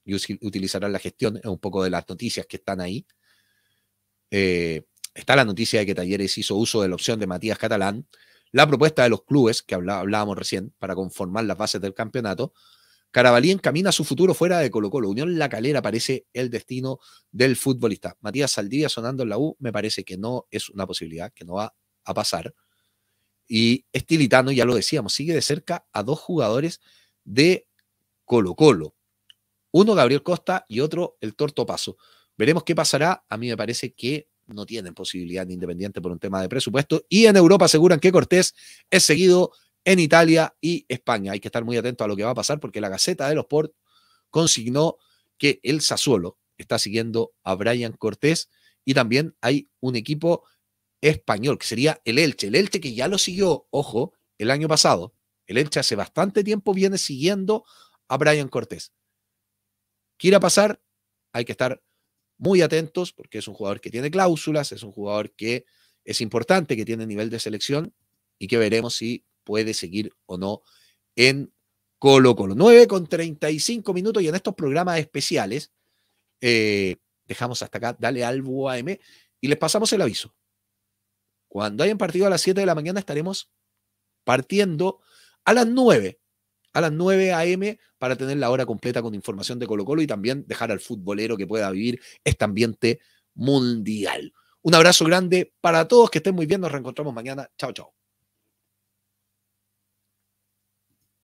y utilizarán la gestión, es eh, un poco de las noticias que están ahí. Eh, está la noticia de que Talleres hizo uso de la opción de Matías Catalán, la propuesta de los clubes que hablábamos recién para conformar las bases del campeonato. Carabalí encamina su futuro fuera de Colo Colo. Unión La Calera parece el destino del futbolista. Matías Saldivia sonando en la U me parece que no es una posibilidad, que no va a pasar. Y Estilitano, ya lo decíamos, sigue de cerca a dos jugadores de Colo Colo. Uno Gabriel Costa y otro el Torto Paso. Veremos qué pasará. A mí me parece que no tienen posibilidad de Independiente por un tema de presupuesto. Y en Europa aseguran que Cortés es seguido en Italia y España. Hay que estar muy atento a lo que va a pasar porque la Gaceta de los Port consignó que el Sassuolo está siguiendo a Brian Cortés y también hay un equipo español que sería el Elche. El Elche que ya lo siguió, ojo, el año pasado. El Elche hace bastante tiempo viene siguiendo a Brian Cortés quiera pasar, hay que estar muy atentos porque es un jugador que tiene cláusulas, es un jugador que es importante, que tiene nivel de selección y que veremos si puede seguir o no en Colo Colo. 9 con 35 minutos y en estos programas especiales eh, dejamos hasta acá, dale al AM y les pasamos el aviso. Cuando hayan partido a las 7 de la mañana estaremos partiendo a las 9 a las 9 a.m. para tener la hora completa con información de Colo Colo y también dejar al futbolero que pueda vivir este ambiente mundial. Un abrazo grande para todos, que estén muy bien, nos reencontramos mañana. Chao, chao.